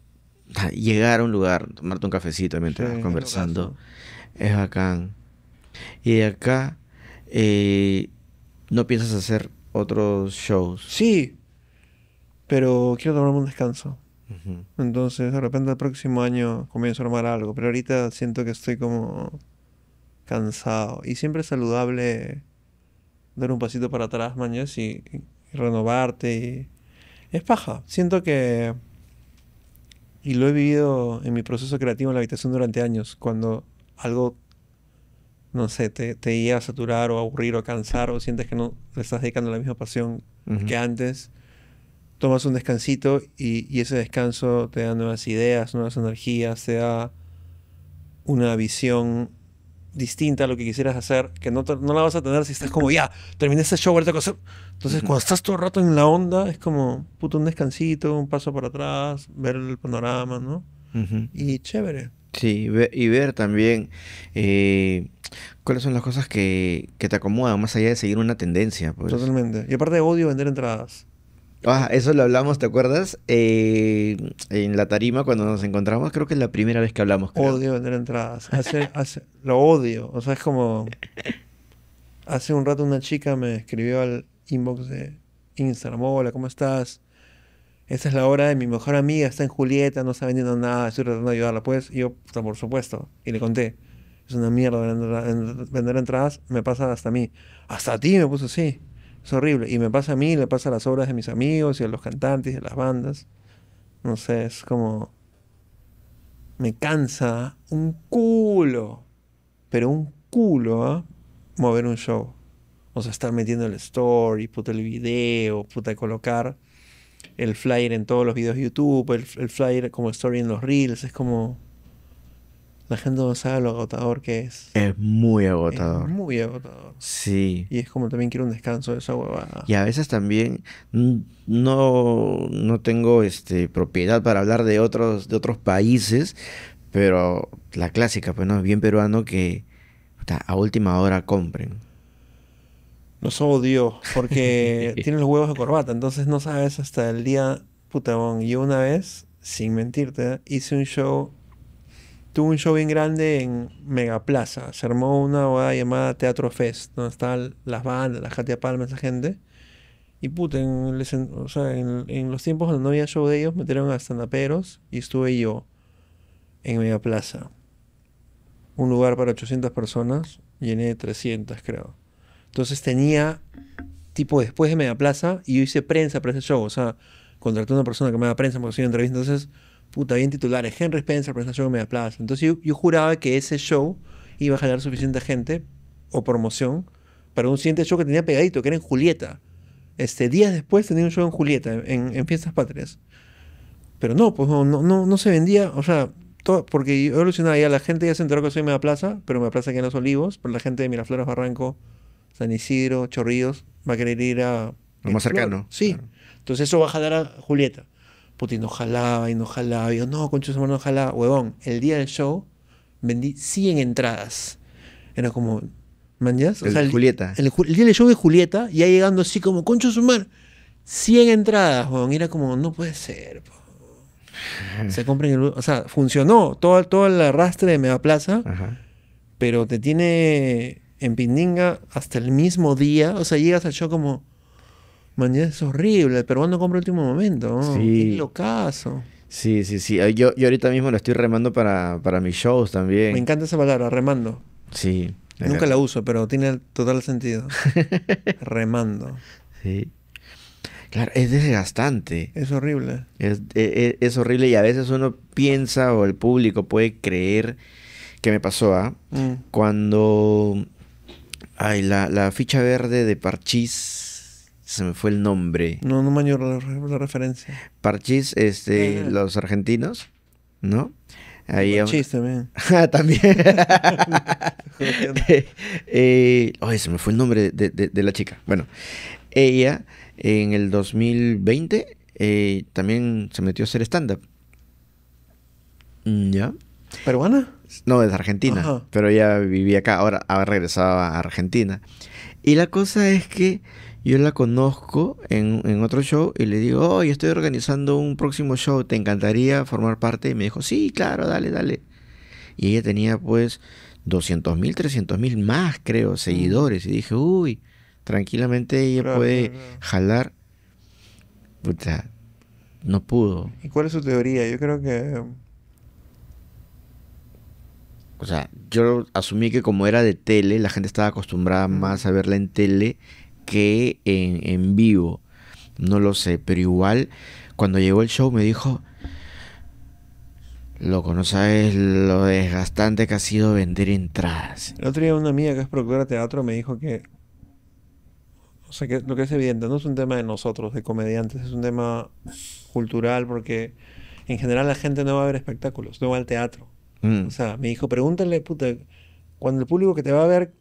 ah, llegar a un lugar, tomarte un cafecito mientras conversando. Es bacán. Y acá, eh, ¿no piensas hacer otros shows? Sí,
pero quiero tomarme un descanso. Entonces, de repente el próximo año comienzo a armar algo, pero ahorita siento que estoy como cansado. Y siempre es saludable dar un pasito para atrás, mañana, y, y renovarte y es paja. Siento que. Y lo he vivido en mi proceso creativo en la habitación durante años, cuando algo, no sé, te, te iba a saturar o a aburrir o a cansar o sientes que no le estás dedicando la misma pasión que antes, tomas un descansito y, ese descanso te da nuevas ideas, nuevas energías, te da una visión distinta a lo que quisieras hacer, que no, no la vas a tener si estás como, ya, terminé este show, ahorita cosa. Entonces, cuando estás todo el rato en la onda, es como, puto, un descansito, un paso para atrás, ver el panorama, ¿no? Y chévere.
Sí, y ver también eh, cuáles son las cosas que, que, te acomodan, más allá de seguir una tendencia. Pues.
Totalmente. Y aparte odio vender entradas.
Ah, eso lo hablamos, ¿te acuerdas? Eh, en la tarima cuando nos encontramos, creo que es la primera vez que hablamos.
Odio vender entradas. lo odio. O sea, es como... Hace un rato una chica me escribió al inbox de Instagram, hola, ¿cómo estás? Esta es la hora de mi mejor amiga, está en Julieta, no está vendiendo nada, estoy tratando de ayudarla, pues. Y yo, por supuesto, y le conté, es una mierda vender, entradas, me pasa hasta a mí. Hasta a ti me puso sí. Es horrible. Y me pasa a mí, le pasa a las obras de mis amigos y a los cantantes y a las bandas. No sé, es como... Me cansa un culo. Pero un culo, ¿eh? Mover un show. O sea, estar metiendo el story, puta el video, puta colocar el flyer en todos los videos de YouTube, el, el flyer como story en los reels. Es como la gente no sabe lo agotador que es.
Es muy agotador. Es muy agotador. Sí.
Y es como también quiero un descanso de esa huevada.
Y a veces también no, no tengo este, propiedad para hablar de otros, de otros países, pero la clásica, pues no, es bien peruano que a última hora compren.
Los odio porque (laughs) tienen los huevos de corbata, entonces no sabes hasta el día putabón. ...y una vez, sin mentirte, hice un show Tuve un show bien grande en Megaplaza. Se armó una boda llamada Teatro Fest, donde estaban las bandas, la Jatia Palma, esa gente. Y puta, en, los tiempos donde no había show de ellos, metieron a naperos y estuve yo en Megaplaza. Un lugar para 800 personas, llené de 300, creo. Entonces tenía, tipo, después de Megaplaza, y yo hice prensa para ese show. O sea, contraté a una persona que me da prensa porque hacía entrevistas. Entonces puta, bien titulares, Henry Spencer, presentación en Media Plaza. Entonces yo, juraba que ese show iba a generar suficiente gente o promoción para un siguiente show que tenía pegadito, que era en Julieta. Este, días después tenía un show en Julieta, en, Fiestas Patrias. Pero no, pues no, no, no se vendía, o sea, todo, porque yo alucinaba ya, la gente ya se enteró que soy Media Plaza, pero Media Plaza que en Los Olivos, pero la gente de Miraflores, Barranco, San Isidro, Chorrillos, va a querer ir a...
Lo más cercano.
Sí. Entonces eso va a jalar a Julieta y no jalaba, y no jalaba, y yo, no, concho, no jalaba, huevón, el día del show vendí 100 entradas. Era como, man, O el Julieta. El, día del show de Julieta, ya llegando así como, concho, sumar, 100 entradas, huevón, y era como, no puede ser, Se compren el. O sea, funcionó todo, el arrastre de mega Plaza pero te tiene en Pindinga hasta el mismo día. O sea, llegas al show como Mañana es horrible. cuando compro el último momento. ¿no? sí. Es locazo.
Sí, sí, sí. Yo, yo ahorita mismo lo estoy remando para, mis shows también. Me
encanta esa palabra, remando.
Sí. Nunca
la uso, pero tiene total sentido.
(laughs) remando. Sí. Claro, es desgastante. Es horrible. E, e, es, horrible y a veces uno piensa o el público puede creer que me pasó, ¿ah? mm. Cuando... hay la, la ficha verde de Parchís se me fue el nombre.
No, no me la, la referencia.
Parchis, este, los argentinos, ¿no? Ahí también. (laughs) Ah, también. (laughs) (laughs) Eh, se me fue el nombre de, de, la chica. Bueno, ella en el 2020 eh, también se metió a hacer stand-up. Mm, ¿Ya? ¿Peruana? No, es Argentina, pero ella vivía acá, ahora ha regresado a Argentina. Y la cosa es que yo la conozco en, otro show y le digo, oye, estoy organizando un próximo show, ¿te encantaría formar parte? Y me dijo, sí, claro, dale, dale. Y ella tenía pues 200 mil, 300 mil más, creo, mm. seguidores. Y dije, uy, tranquilamente ella puede jalar. Puta, no pudo.
¿Y cuál es su teoría? Yo creo que...
O sea, yo asumí que como era de tele, la gente estaba acostumbrada más a verla en tele que en, vivo. No lo sé, pero igual cuando llegó el show me dijo, Loco, no sabes lo desgastante que ha sido vender entradas.
El otro día una amiga que es productora de teatro me dijo que... O sea, que lo que es evidente, no es un tema de nosotros, de comediantes, es un tema cultural porque en general la gente no va a ver espectáculos, no va al teatro. Mm. O sea, me dijo, pregúntale, puta, cuando el público que te va a ver,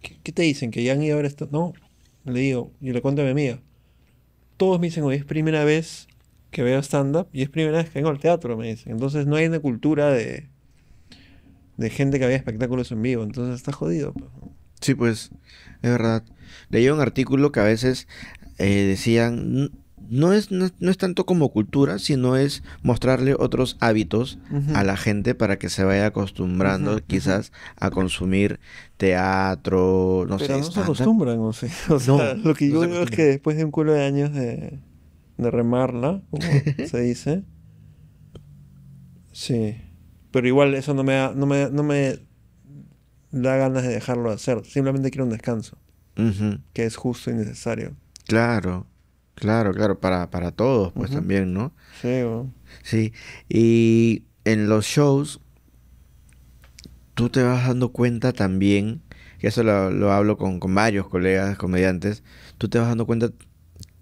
¿qué, qué te dicen? ¿Que ya han ido a ver esto? No, le digo, y le cuento a mi amiga, todos me dicen, hoy es primera vez que veo stand-up y es primera vez que vengo al teatro, me dicen. Entonces no hay una cultura de, de gente que vea espectáculos en vivo, entonces está jodido. Pues,
sí, pues, es verdad. Leí un artículo que a veces eh, decían, no es, no, es tanto como cultura, sino es mostrarle otros hábitos a la gente para que se vaya acostumbrando quizás a consumir teatro, no No se acostumbran,
o sea, (laughs) lo que yo veo es que después de un culo de años de,
remarla, como
(laughs) se dice. Sí. Pero igual eso no me, da, no me, no da ganas de dejarlo hacer. Simplemente quiero un descanso. Que es justo y necesario.
Claro. Claro, claro, para, todos, pues también, ¿no? Sí, Sí, y en los shows, tú te vas dando cuenta también, Y eso lo, hablo con, varios colegas comediantes, tú te vas dando cuenta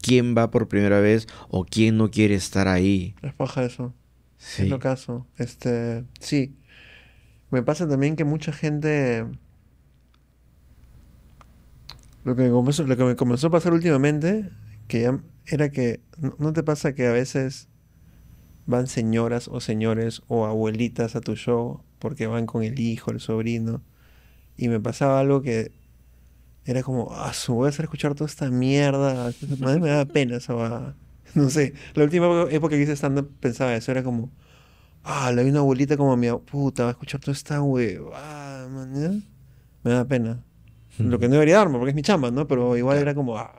quién va por primera vez o quién no quiere estar ahí.
Es eso. Sí. Es lo caso. Este, sí. Me pasa también que mucha gente. Lo que, comenzó, lo que me comenzó a pasar últimamente que era que, ¿no te pasa que a veces van señoras o señores o abuelitas a tu show porque van con el hijo, el sobrino? Y me pasaba algo que era como, ah, voy a hacer escuchar toda esta mierda, madre me da pena esa No sé, la última época que hice stand pensaba eso, era como, ah, le vi una abuelita como, mi puta, va a escuchar toda esta huevada, Me da pena. Lo que no debería darme, porque es mi chamba, ¿no? Pero igual era como, ah,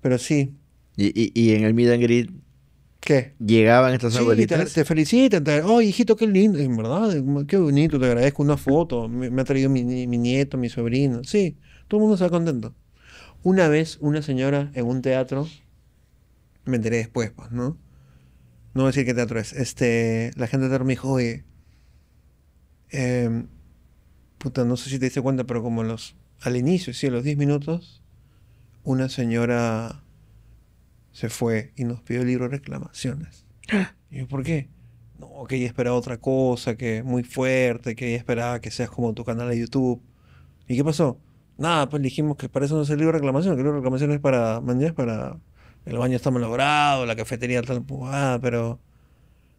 pero sí. Y, y, y en el meet and ¿Qué? Llegaban estas abuelitas.
Te, te felicitan. Te, oh, hijito, qué lindo. En verdad, qué bonito. Te agradezco una foto. Me, ha traído mi, mi, nieto, mi sobrino. Sí, todo el mundo está contento. Una vez, una señora en un teatro, me enteré después, pues, ¿no? No voy a decir qué teatro es. Este, la gente de teatro dijo, oye, em, puta, no sé si te diste cuenta, pero como los, al inicio, sí, a los 10 minutos, una señora se fue y nos pidió el libro de reclamaciones. (gasps) Y ¿por qué? No, que ella esperaba otra cosa, que muy fuerte, que ella esperaba que seas como tu canal de YouTube. ¿Y qué pasó? Nada, pues dijimos que para eso no es el libro de reclamaciones, que el libro de reclamaciones es para mañana, es para el baño está malogrado, la cafetería tal, pues, ah, pero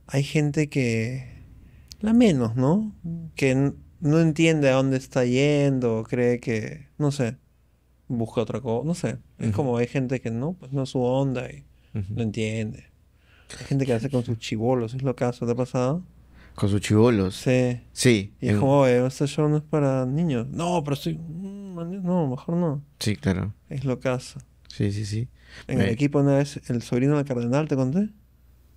hay gente que la menos, ¿no? Que no entiende a dónde está yendo, cree que, no sé busca otra cosa, no sé. Es como hay gente que no, pues no su onda y no entiende. Hay gente que hace con sus chivolos, es lo caso, ¿te ha pasado?
Con sus chivolos. Sí. Sí. Y es como,
eh, este show no es para niños. No, pero sí. Mm, no, mejor no. Sí, claro. Es lo caso. Sí, sí, sí. En el equipo una vez, el sobrino del cardenal, ¿te conté?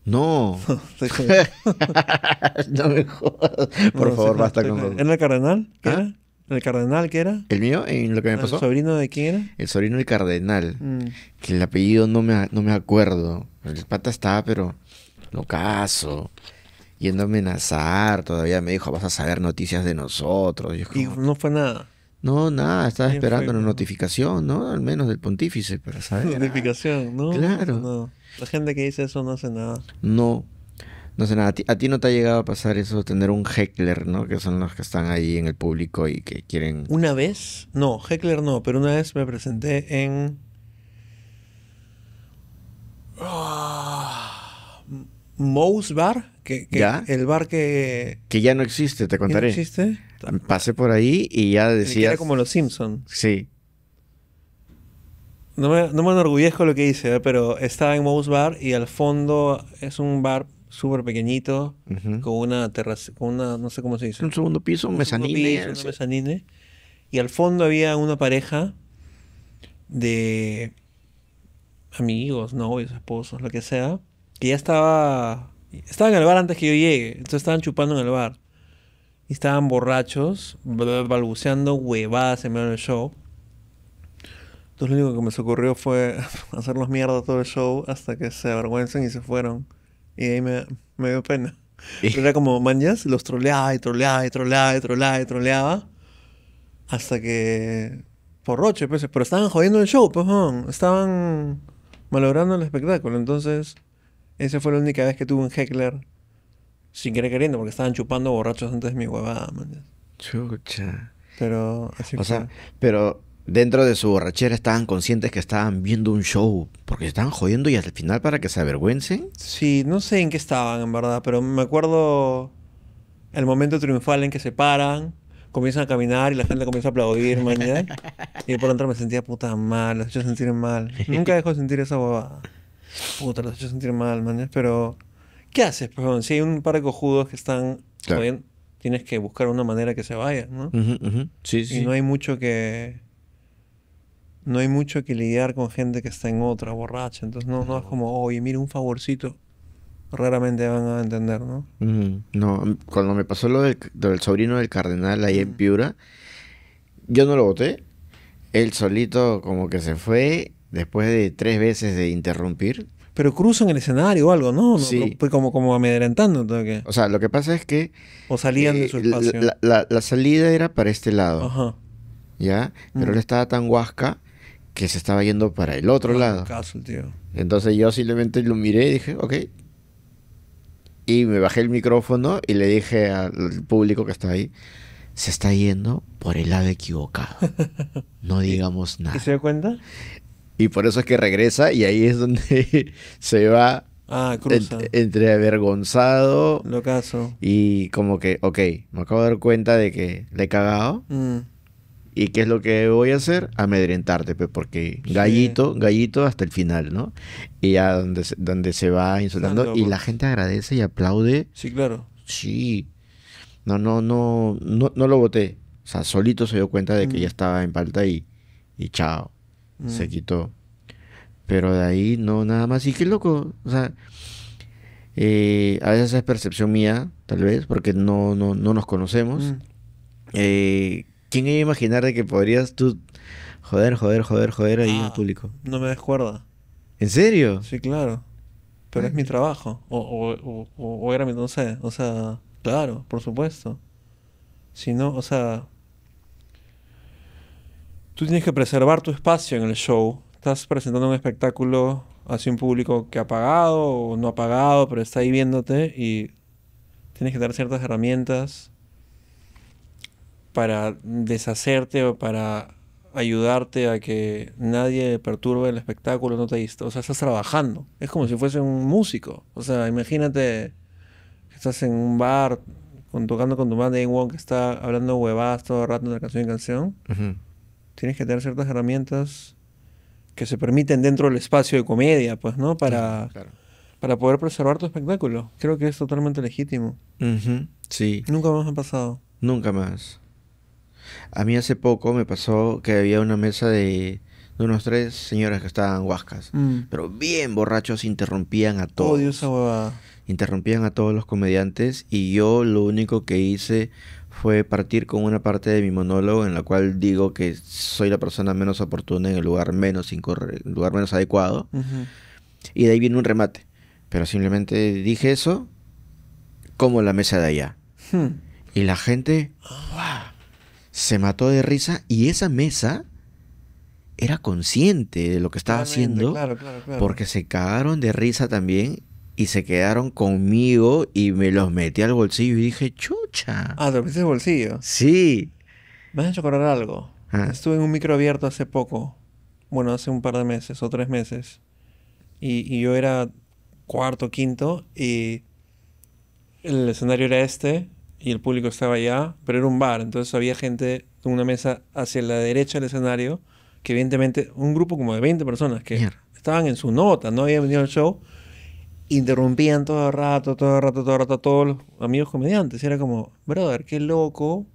No. (laughs) (laughs) no me jodas. Por favor, basta con. ¿En el cardenal? ¿Qué ¿Ah?
¿El cardenal que era? ¿El mío? ¿En lo que me pasó? ¿El sobrino de quién era?
El sobrino del cardenal. Mm. Que el apellido no me, no me acuerdo. El pata estaba, pero no caso. Yendo a amenazar, todavía me dijo, vas a saber noticias de nosotros. Y, no fue nada. No, nada, estaba esperando una notificación, ¿no? Al menos del pontífice, pero saber. (laughs)
Notificación, ¿no? Claro. La gente que dice eso no hace nada.
No, no sé nada, a ti, no te ha llegado a pasar eso, tener un heckler, ¿no? Que son los que están ahí en el público y que quieren...
Una vez, no, heckler no, pero una vez me presenté en... Ah, Mouse Bar, que, ¿Ya? el bar que...
Que ya no existe, te contaré. no existe? Pasé por ahí y ya decía... Era como los Simpsons. Sí.
No me, no enorgullezco lo que hice, pero estaba en Mouse Bar y al fondo es un bar súper pequeñito, con una terraza, con una, no sé cómo se dice. Un segundo piso, un, mezanine. un mezanine. Y al fondo había una pareja de amigos, novios, esposos, lo que sea, que ya estaba, ...estaban en el bar antes que yo llegue, entonces estaban chupando en el bar. Y estaban borrachos, balbuceando huevadas en medio del show. Entonces lo único que me se ocurrió fue (laughs) hacerlos mierda todo el show hasta que se avergüencen y se fueron. Y ahí me, dio pena. Pero era como manías los troleaba y troleaba y troleaba y troleaba y troleaba. Hasta que. Porroche, pues. Pero estaban jodiendo el show, pues, Estaban malogrando el espectáculo. Entonces, esa fue la única vez que tuve un heckler sin querer queriendo, porque estaban chupando borrachos antes de mi huevada, manías
Chucha.
Pero o sea,
pero Dentro de su borrachera estaban conscientes que estaban viendo un show, porque se estaban jodiendo y al final para que se avergüencen.
Sí, no sé en qué estaban,
en verdad, pero me acuerdo el momento triunfal
en que se paran, comienzan a caminar y la gente comienza a aplaudir, mañana. (laughs) y por dentro me sentía puta mal, los he hecho sentir mal. Nunca dejo de sentir esa bobada. Puta, los he hecho sentir mal, mañana. Pero, ¿qué haces, perdón? Pues, si hay un par de cojudos que están jodiendo, tienes que buscar una manera que se vayan, ¿no? Sí, sí. Y no hay mucho que no hay mucho que lidiar con gente que está en otra, borracha. Entonces no, no es como, oye, mira, un favorcito. Raramente van a entender, ¿no?
no, cuando me pasó lo del, sobrino del cardenal ahí en Piura, yo no lo voté. Él solito como que se fue después de tres veces de interrumpir. Pero cruzó en el escenario o algo, ¿no? Sí. Como, como amedrentando. O sea, lo que pasa es que... O salían de eh, su espacio. La, salida era para este lado. Ajá. ¿Ya? Pero mm. él estaba tan huasca que se estaba yendo para el otro no, lado. Caso, tío. Entonces yo simplemente lo miré y dije, ok. Y me bajé el micrófono y le dije al público que está ahí, se está yendo por el lado equivocado. (laughs) No digamos nada. ¿Y se da cuenta? Y por eso es que regresa y ahí es donde (laughs) se va ah, cruza. entre avergonzado
Lo caso.
y como que, ok, me acabo de dar cuenta de que le he cagado. Mm ¿Y qué es lo que voy a hacer? Amedrentarte, pues, porque gallito, gallito hasta el final, ¿no? Y ya donde, se, donde se va insultando. Y la gente agradece y aplaude. Sí, claro. Sí. No, no, no, no, no lo voté. O sea, solito se dio cuenta de que mm. ya estaba en falta y, y chao. Mm. Se quitó. Pero de ahí no, nada más. Y qué loco. O sea, eh, a veces es percepción mía, tal vez, porque no, no, no nos conocemos. Mm. Eh, ¿Quién iba a imaginar de que podrías tú joder, joder, joder, joder ahí en ah, público?
No me descuerda.
¿En serio?
Sí, claro. Pero es mi trabajo. O, o, o, era mi, no sé. O sea, claro, por supuesto. Si no, o sea. Tú tienes que preservar tu espacio en el show. Estás presentando un espectáculo hacia un público que ha pagado o no ha pagado, pero está ahí viéndote y tienes que dar ciertas herramientas para deshacerte o para ayudarte a que nadie perturbe el espectáculo, no te diste. O sea, estás trabajando. Es como si fuese un músico. O sea, imagínate que estás en un bar con, tocando con tu madre, y Wong que está hablando huevadas todo el rato de canción en canción. Tienes que tener ciertas herramientas que se permiten dentro del espacio de comedia, pues, ¿no? Para, para poder preservar tu espectáculo. Creo que es totalmente legítimo. Sí. Nunca más ha pasado.
Nunca más. A mí hace poco me pasó que había una mesa de, unos tres señoras que estaban guascas. Mm. pero bien borrachos, interrumpían a todos. Interrumpían a todos los comediantes y yo lo único que hice fue partir con una parte de mi monólogo en la cual digo que soy la persona menos oportuna en el lugar menos lugar menos adecuado. Y de ahí viene un remate. Pero simplemente dije eso como la mesa de allá. Hmm. Y la gente... Ah se mató de risa y esa mesa era consciente de lo que estaba haciendo claro, claro, claro. porque se cagaron de risa también y se quedaron conmigo y me los metí al bolsillo y dije, chucha. Ah, te metiste
al bolsillo. Sí. Me has hecho algo. Ah. Estuve en un micro abierto hace poco. Bueno, hace un par de meses o tres meses. Y, y yo era cuarto, quinto y el escenario era este y el público estaba allá, pero era un bar, entonces había gente en una mesa hacia la derecha del escenario, que evidentemente un grupo como de 20 personas que estaban en su nota, no habían venido al show, interrumpían todo el rato, todo el rato, todo el rato, todos los amigos comediantes. Era como, brother, qué loco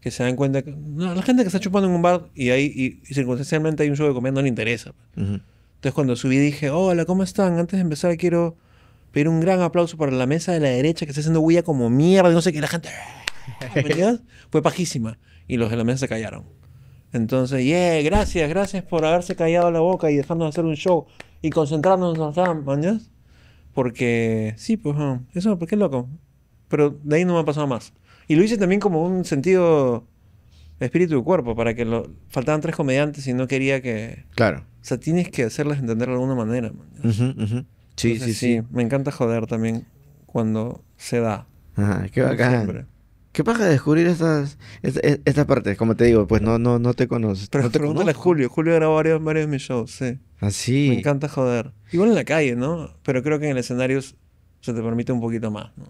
que se dan cuenta que la gente que está chupando en un bar y ahí y, circunstancialmente hay un show de comedia no le interesa. Entonces cuando subí dije, hola, ¿cómo están? Antes de empezar quiero Pedir un gran aplauso para la mesa de la derecha que está haciendo huella como mierda, y no sé qué, la gente... Ah, (laughs) Fue pajísima. Y los de la mesa se callaron. Entonces, yeah, gracias, gracias por haberse callado la boca y dejarnos hacer un show y concentrarnos en las Porque, sí, pues, ah, eso, porque es loco. Pero de ahí no me ha pasado más. Y lo hice también como un sentido espíritu y cuerpo, para que lo, faltaban tres comediantes y no quería que. Claro. O sea, tienes que hacerles entender de alguna manera,
Mhm. Sí, sí, sí, Me
encanta joder también cuando se da. Ah, qué bacán.
¿Qué pasa descubrir estas, estas, partes? Como te digo, pues no, no, no te conoces. Pero te pregúntale
a Julio. Julio grabó varios, varios de mis shows, ah, sí. Me encanta joder. Igual en la calle, ¿no? Pero creo que en el escenario se te permite un poquito más, ¿no?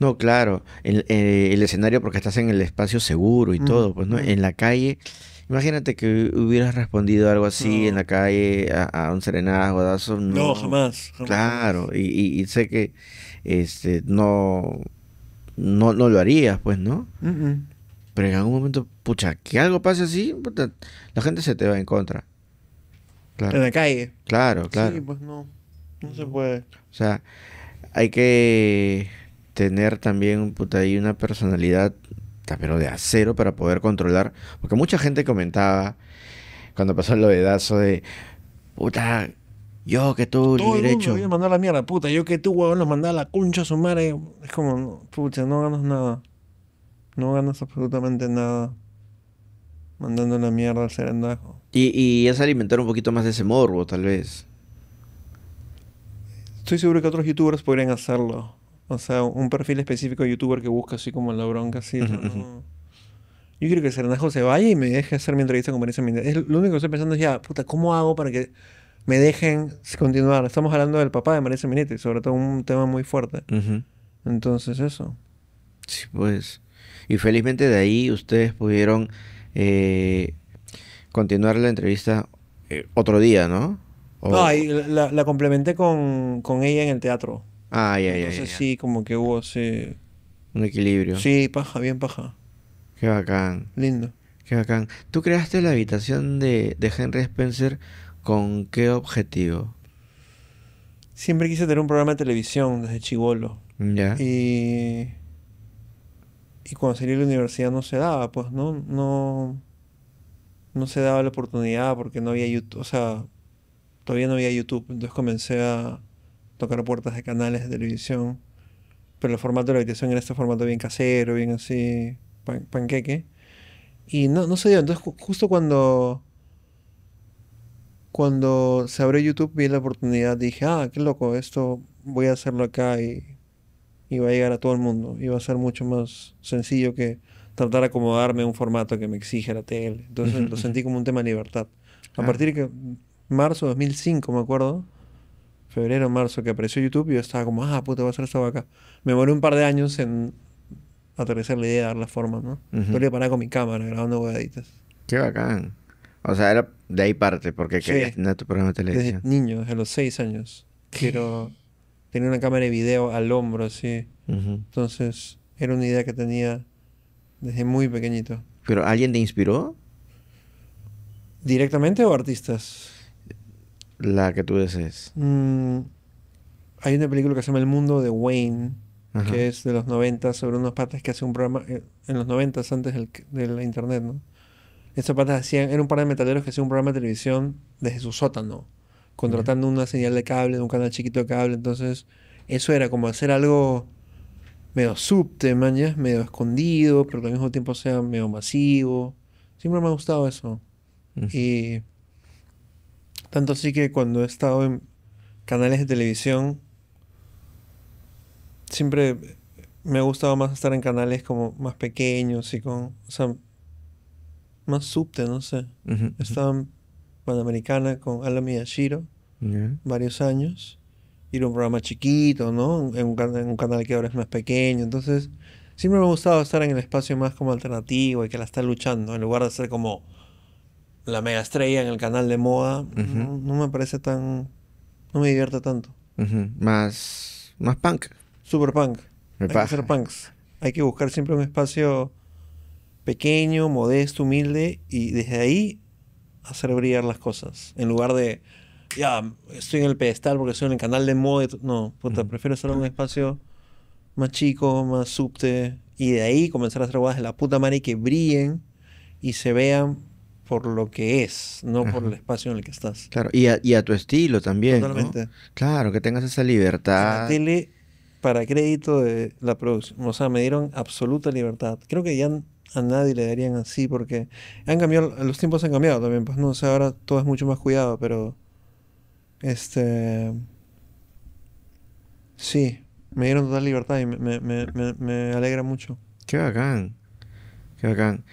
No, claro. El, eh, el, escenario porque estás en el espacio seguro y todo, pues, ¿no? En la calle Imagínate que hubieras respondido algo así en la calle a, un serenazgo, a no. no, jamás, Claro, y, sé que este no, no, lo harías, pues, ¿no? Pero en algún momento, pucha, que algo pase así, la gente se te va en contra. Claro. En la calle. Claro, claro. Sí,
pues no. No se puede. O
sea, hay que tener también puta, ahí una personalidad pero de acero para poder controlar. Porque mucha gente comentaba cuando pasó lo Dazo de puta, yo que tú derecho el
mandar la mierda, puta, yo que tú, huevón, lo mandaba la concha a su madre. Es como, ...pucha, no ganas nada. No ganas absolutamente nada. Mandando la mierda al serendajo.
Y, y es alimentar un poquito más de ese morbo, tal vez.
Estoy seguro que otros youtubers podrían hacerlo. O sea, un perfil específico de youtuber que busca así como la bronca, así. Yo quiero que Serenajo se vaya y me deje hacer mi entrevista con Marisa Minetti. lo único que estoy pensando es ya, puta, ¿cómo hago para que me dejen continuar? Estamos hablando del papá de Marisa y sobre todo un tema muy fuerte. Entonces, eso.
Sí, pues. Y felizmente de ahí ustedes pudieron eh, continuar la entrevista eh, otro día, ¿no? No,
la, complementé con ella en el teatro.
Ah, ya, ya. ya,
sí, como que hubo ese...
Un equilibrio.
Sí, paja, bien paja.
Qué bacán. Lindo. Qué bacán. ¿Tú creaste la habitación de, Henry Spencer con qué objetivo? Siempre quise tener un programa de
televisión desde chivolo. Ya. Y y cuando salí de la universidad no se daba, pues, ¿no? No, no se daba la oportunidad porque no había YouTube, o sea, todavía no había YouTube, entonces comencé a, tocar puertas de canales de televisión. Pero el formato de la habitación era este formato bien casero, bien así, panqueque. Y no, no se dio. Entonces, justo cuando. Cuando se abrió YouTube, vi la oportunidad. Dije, ah, qué loco, esto voy a hacerlo acá y, y va a llegar a todo el mundo. Y va a ser mucho más sencillo que tratar de acomodarme a un formato que me exige la tele. Entonces, lo (laughs) sentí como un tema de libertad. A ah. partir de marzo de 2005, me acuerdo, febrero, marzo, que apareció YouTube y yo estaba como, ah, puta, voy a hacer esto acá. Me demoré un par de años en aterrizar la idea, dar la forma, ¿no? Yo le con mi cámara grabando huevaditas.
Qué bacán. O sea, era de ahí parte, porque sí. querías tener programa de televisión. Desde
niño, desde los seis años. Quiero... tener una cámara de video al hombro, así. Entonces, era una idea que tenía desde muy pequeñito.
¿Pero alguien te inspiró?
¿Directamente o artistas?
La que tú desees.
Mm, hay una película que se llama El Mundo de Wayne, que es de los 90, sobre unos patas que hacían un programa eh, en los 90 antes del, internet, ¿no? Estos patas hacían, era un par de metaleros que hacían un programa de televisión desde su sótano, contratando una señal de cable, De un canal chiquito de cable. Entonces, eso era como hacer algo medio subte, mañas, medio escondido, pero al mismo tiempo sea medio masivo. Siempre me ha gustado eso. Mm. Y tanto así que cuando he estado en canales de televisión, siempre me ha gustado más estar en canales como más pequeños y con, o sea, más subte, no sé. Estaba en Panamericana con Alan Miyashiro varios años. y un programa chiquito, ¿no? En un, canal que ahora es más pequeño. Entonces, siempre me ha gustado estar en el espacio más como alternativo y que la está luchando, en lugar de ser como la mega estrella en el canal de moda,
no,
me parece tan. No me divierte tanto.
Más. Más punk.
Super punk. Me Hay punks. Hay que buscar siempre un espacio pequeño, modesto, humilde y desde ahí hacer brillar las cosas. En lugar de. Ya, estoy en el pedestal porque soy en el canal de moda. No, puta, prefiero hacer un espacio más chico, más subte. Y de ahí comenzar a hacer guadas de la puta madre y que brillen y se vean por lo que es, no por el espacio en el que estás.
Claro, y a, tu estilo también. Totalmente. Claro, que tengas esa libertad.
La para crédito de la producción, o sea, me dieron absoluta libertad. Creo que ya a nadie le darían así porque han cambiado, los tiempos han cambiado también, pues no sé, ahora todo es mucho más cuidado, pero este sí, me dieron total libertad y me, me alegra mucho. Qué
bacán, qué bacán.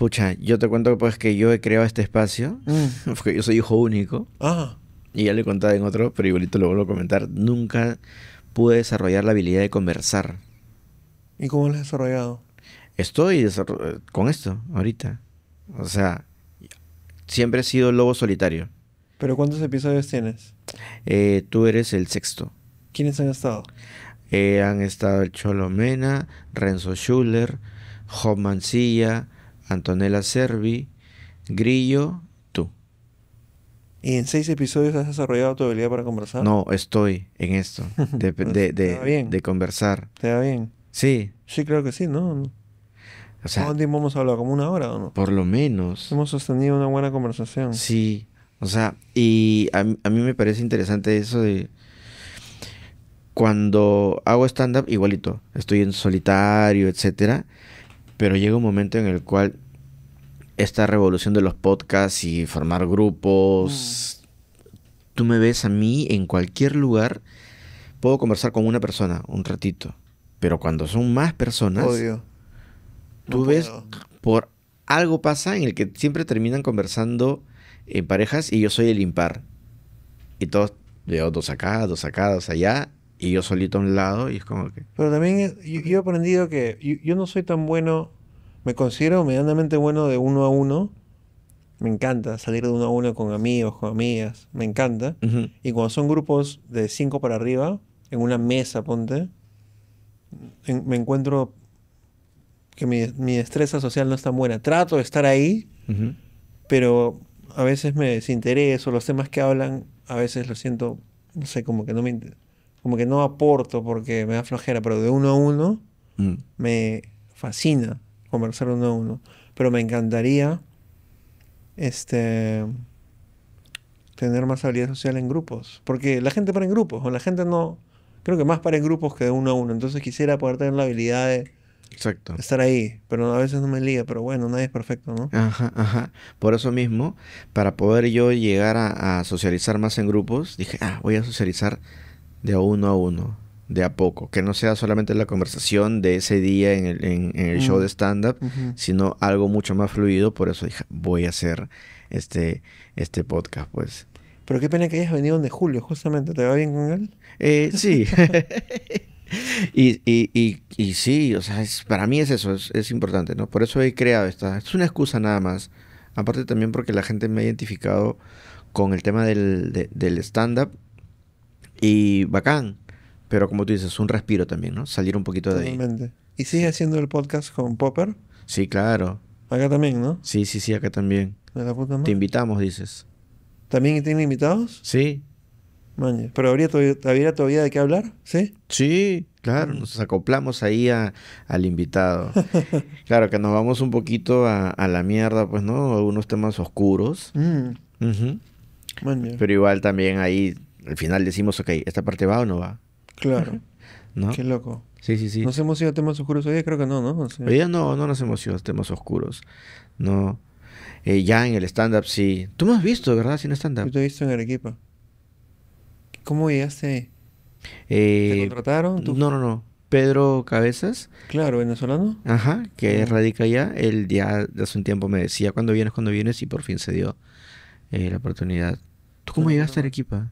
Pucha, yo te cuento pues que yo he creado este espacio, mm. (laughs) porque yo soy hijo único. Ah. Y ya le contado en otro, pero igualito lo vuelvo a comentar. Nunca pude desarrollar la habilidad de conversar. ¿Y cómo lo has desarrollado? Estoy con esto ahorita. O sea, siempre he sido lobo solitario.
¿Pero cuántos episodios tienes?
Eh, tú eres el sexto. ¿Quiénes han estado? Eh, han estado el Cholo Mena... Renzo Schuller, Job Mancilla, Antonella Servi, Grillo, tú.
¿Y en seis episodios has desarrollado tu habilidad para conversar? No,
estoy en esto, (laughs) de, pues, de, de, conversar.
¿Te da bien? Sí. Sí, creo que sí, ¿no? O hemos hablado? ¿Como una hora o no? Por lo menos. Hemos sostenido una buena conversación. Sí.
O sea, y a, a mí me parece interesante eso de... Cuando hago stand-up, igualito. Estoy en solitario, etcétera pero llega un momento en el cual esta revolución de los podcasts y formar grupos, mm. tú me ves a mí en cualquier lugar, puedo conversar con una persona un ratito, pero cuando son más personas, tú ves, por algo pasa en el que siempre terminan conversando en parejas y yo soy el impar. Y todos, veo oh, dos acá, dos acá, dos allá, y yo solito a un lado y es como que...
Pero también eh, yo, he aprendido que yo, no soy tan bueno, me considero medianamente bueno de uno a uno. Me encanta salir de uno a uno con amigos, con amigas, me encanta. Y cuando son grupos de cinco para arriba, en una mesa, ponte, me encuentro que mi, destreza social no es tan buena. Trato de estar ahí, pero a veces me desintereso, los temas que hablan, a veces lo siento, no sé, como que no me como que no aporto porque me da flojera, pero de uno a uno mm. me fascina conversar uno a uno. Pero me encantaría este tener más habilidad social en grupos. Porque la gente para en grupos, o la gente no. Creo que más para en grupos que de uno a uno. Entonces quisiera poder tener la habilidad de Exacto. estar ahí. Pero a veces no me liga, pero bueno, nadie es perfecto, ¿no?
Ajá, ajá. Por eso mismo, para poder yo llegar a, a socializar más en grupos, dije, ah, voy a socializar de a uno a uno, de a poco, que no sea solamente la conversación de ese día en el, en, el show mm. de stand-up, sino algo mucho más fluido, por eso dije, voy a hacer este, este podcast, pues.
Pero qué pena que hayas venido de Julio, justamente, ¿te va bien con él?
Eh, (laughs) sí. (laughs) Y, y, y, sí, o sea, para mí es eso, es, importante, ¿no? Por eso he creado esta. Es una excusa nada más. Aparte también porque la gente me ha identificado con el tema del, del stand-up y bacán. Pero como tú dices, un respiro también, ¿no? Salir un poquito de Totalmente. ahí. ¿Y sigues haciendo el podcast con Popper? Sí, claro. Acá también, ¿no? Sí, sí, sí, acá también. Te invitamos, dices.
¿También tiene invitados? Sí. Maña. ¿Pero habría todavía, de qué hablar?
¿Sí? Sí, claro. Nos acoplamos ahí al invitado. (laughs) claro, que nos vamos un poquito a, la mierda, pues, ¿no? Algunos temas oscuros. Mm. Pero igual también ahí al final decimos, ok, ¿esta parte va o no va?
Claro. (laughs) ¿No? Qué loco. Sí, sí, sí. ¿Nos hemos ido a temas oscuros hoy? Creo que no, ¿no? hoy día no,
no nos hemos ido a temas oscuros. No. Eh, ya en el stand-up sí. Tú me has visto, ¿verdad? Sin stand-up. Yo
te he visto en Arequipa. ¿Cómo llegaste?
Eh, ¿Te contrataron? ¿Tú? No, no, no. Pedro Cabezas. Claro, venezolano. Ajá, que radica allá. Él ya hace un tiempo me decía, cuando vienes, cuando vienes? Y por fin se dio eh, la oportunidad. ¿Tú cómo llegaste a Arequipa?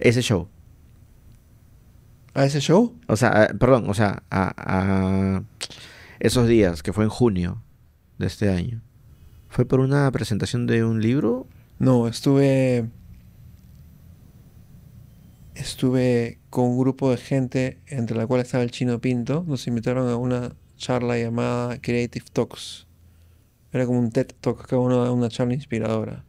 ese show. ¿A ese show? O sea, eh, perdón, o sea, a, esos días, que fue en junio de este año. ¿Fue por una presentación de un libro? No, estuve. Estuve con un
grupo de gente, entre la cual estaba el Chino Pinto. Nos invitaron a una charla llamada Creative Talks. Era como un TED Talk, cada uno da una charla inspiradora.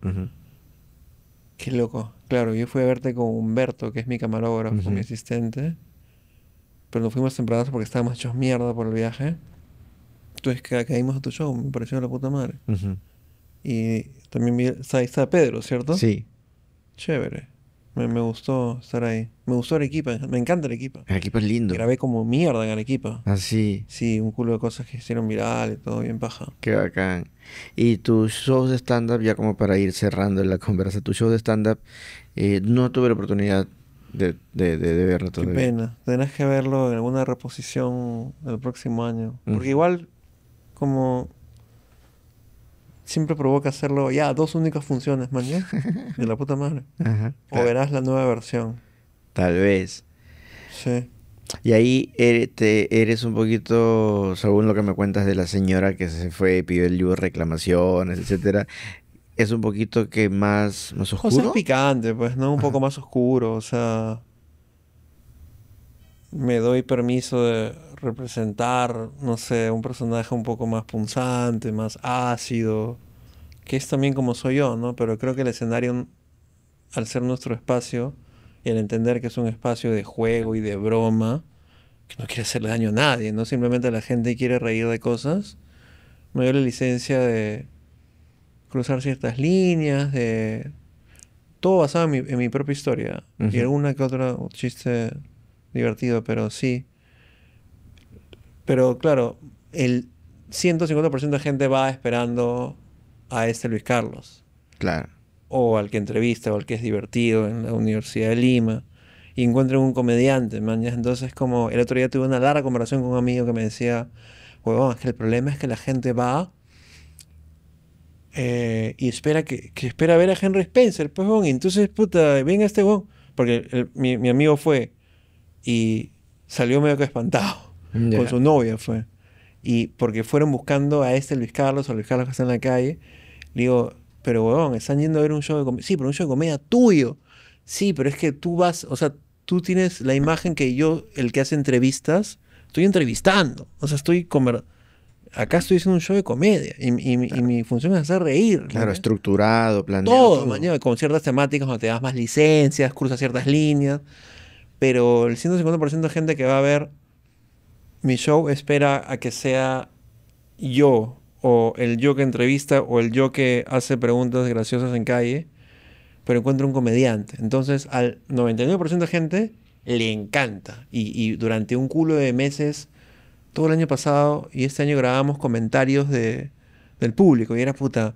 Qué loco. Claro, yo fui a verte con Humberto, que es mi camarógrafo, mi asistente. Pero nos fuimos temprano porque estábamos hechos mierda por el viaje. Entonces caímos a tu show, me pareció la puta madre. Y también vi, está, ahí está Pedro, ¿cierto? Sí. Chévere. Me, gustó estar ahí. Me gustó equipo, me encanta El equipo
es lindo. Grabé
como mierda en Arequipa. Ah, sí. Sí, un culo de cosas que hicieron viral y todo, bien paja.
Qué bacán. Y tus shows de stand-up, ya como para ir cerrando la conversa, tus shows de stand-up no tuve la oportunidad de, de, verlo todavía. Qué
pena. Tendrás que verlo en alguna reposición el próximo año. Mm. Porque igual, como siempre provoca hacerlo ya, dos únicas funciones, mañana. (laughs) De la puta madre. O verás la nueva versión.
Tal vez. Sí. Y ahí eres, te, eres un poquito, según lo que me cuentas de la señora que se fue, pidió el libro reclamaciones, etcétera, es un poquito que más, oscuro. O
picante, pues, ¿no? Un poco más oscuro, o sea. Me doy permiso de representar, no sé, un personaje un poco más punzante, más ácido, que es también como soy yo, ¿no? Pero creo que el escenario, al ser nuestro espacio, y al entender que es un espacio de juego y de broma, que no quiere hacerle daño a nadie, ¿no? Simplemente la gente quiere reír de cosas, me doy la licencia de cruzar ciertas líneas, de... todo basado en mi, propia historia. Y alguna que otra chiste divertido, pero sí. Pero claro, el 150% de gente va esperando a este Luis Carlos. Claro. O al que entrevista, o al que es divertido en la Universidad de Lima. Y encuentran un comediante, Entonces, como el otro día tuve una larga conversación con un amigo que me decía, huevón, es que el problema es que la gente va eh, y espera que, que, espera ver a Henry Spencer, pues, bon, y entonces, puta, venga este bon, porque mi, amigo fue y salió medio que espantado, con su novia fue, y porque fueron buscando a este Luis Carlos a Luis Carlos que está en la calle, le digo, pero weón, están yendo a ver un show de comedia, sí, pero un show de comedia tuyo, sí, pero es que tú vas, o sea, tú tienes la imagen que yo, el que hace entrevistas, estoy entrevistando, o sea, estoy conversando Acá estoy haciendo un show de comedia y, mi función es hacer reír. Claro,
estructurado, planeado.
Todo, con ciertas temáticas donde te das más licencias, cruzas ciertas líneas. Pero el 150% de gente que va a ver mi show espera a que sea yo, o el yo que entrevista, o el yo que hace preguntas graciosas en calle, pero encuentra un comediante. Entonces, al 99% de gente le encanta. y durante un culo de meses todo el año pasado y este año grabamos comentarios del público y era puta,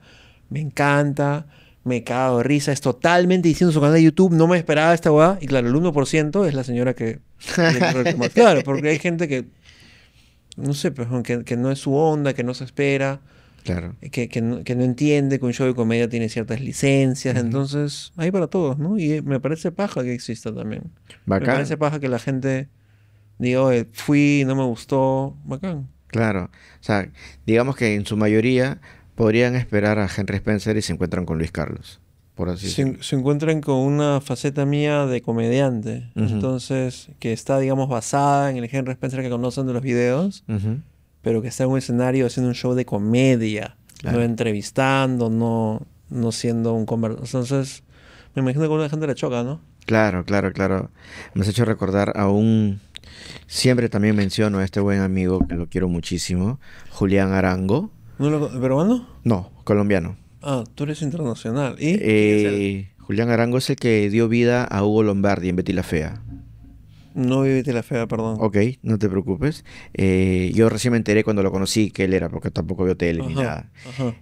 me encanta, me cago de risa, es totalmente diciendo su canal de YouTube, no me esperaba esta weá y claro, el 1% es la señora que... (laughs) claro, porque hay gente que, no sé, pues, que, no es su onda, que no se espera. Claro. Que, no, entiende que un show de comedia tiene ciertas licencias. Entonces, hay para todos, ¿no? Y me parece paja que exista también. Me parece paja que la gente
digo, eh, fui, no me gustó, bacán. Claro, o sea, digamos que en su mayoría podrían esperar a Henry Spencer y se encuentran con Luis Carlos, por así decirlo.
se encuentran con una faceta mía de comediante, entonces, que está, digamos, basada en el Henry Spencer que conocen de los videos, pero que está en un escenario haciendo un show de comedia, no entrevistando, no, no siendo un conversador. Entonces, me imagino que a la gente le choca, ¿no?
Claro, claro, claro. Me has hecho recordar a un Siempre también menciono a este buen amigo que lo quiero muchísimo, Julián Arango.
¿No lo, ¿Peruano?
No, colombiano.
Ah, tú eres internacional.
Eh, Julián Arango es el que dio vida a Hugo Lombardi en Betty la Fea. No Betty la Fea, perdón. Ok, no te preocupes. Eh, yo recién me enteré cuando lo conocí que él era, porque tampoco vio tele ni nada.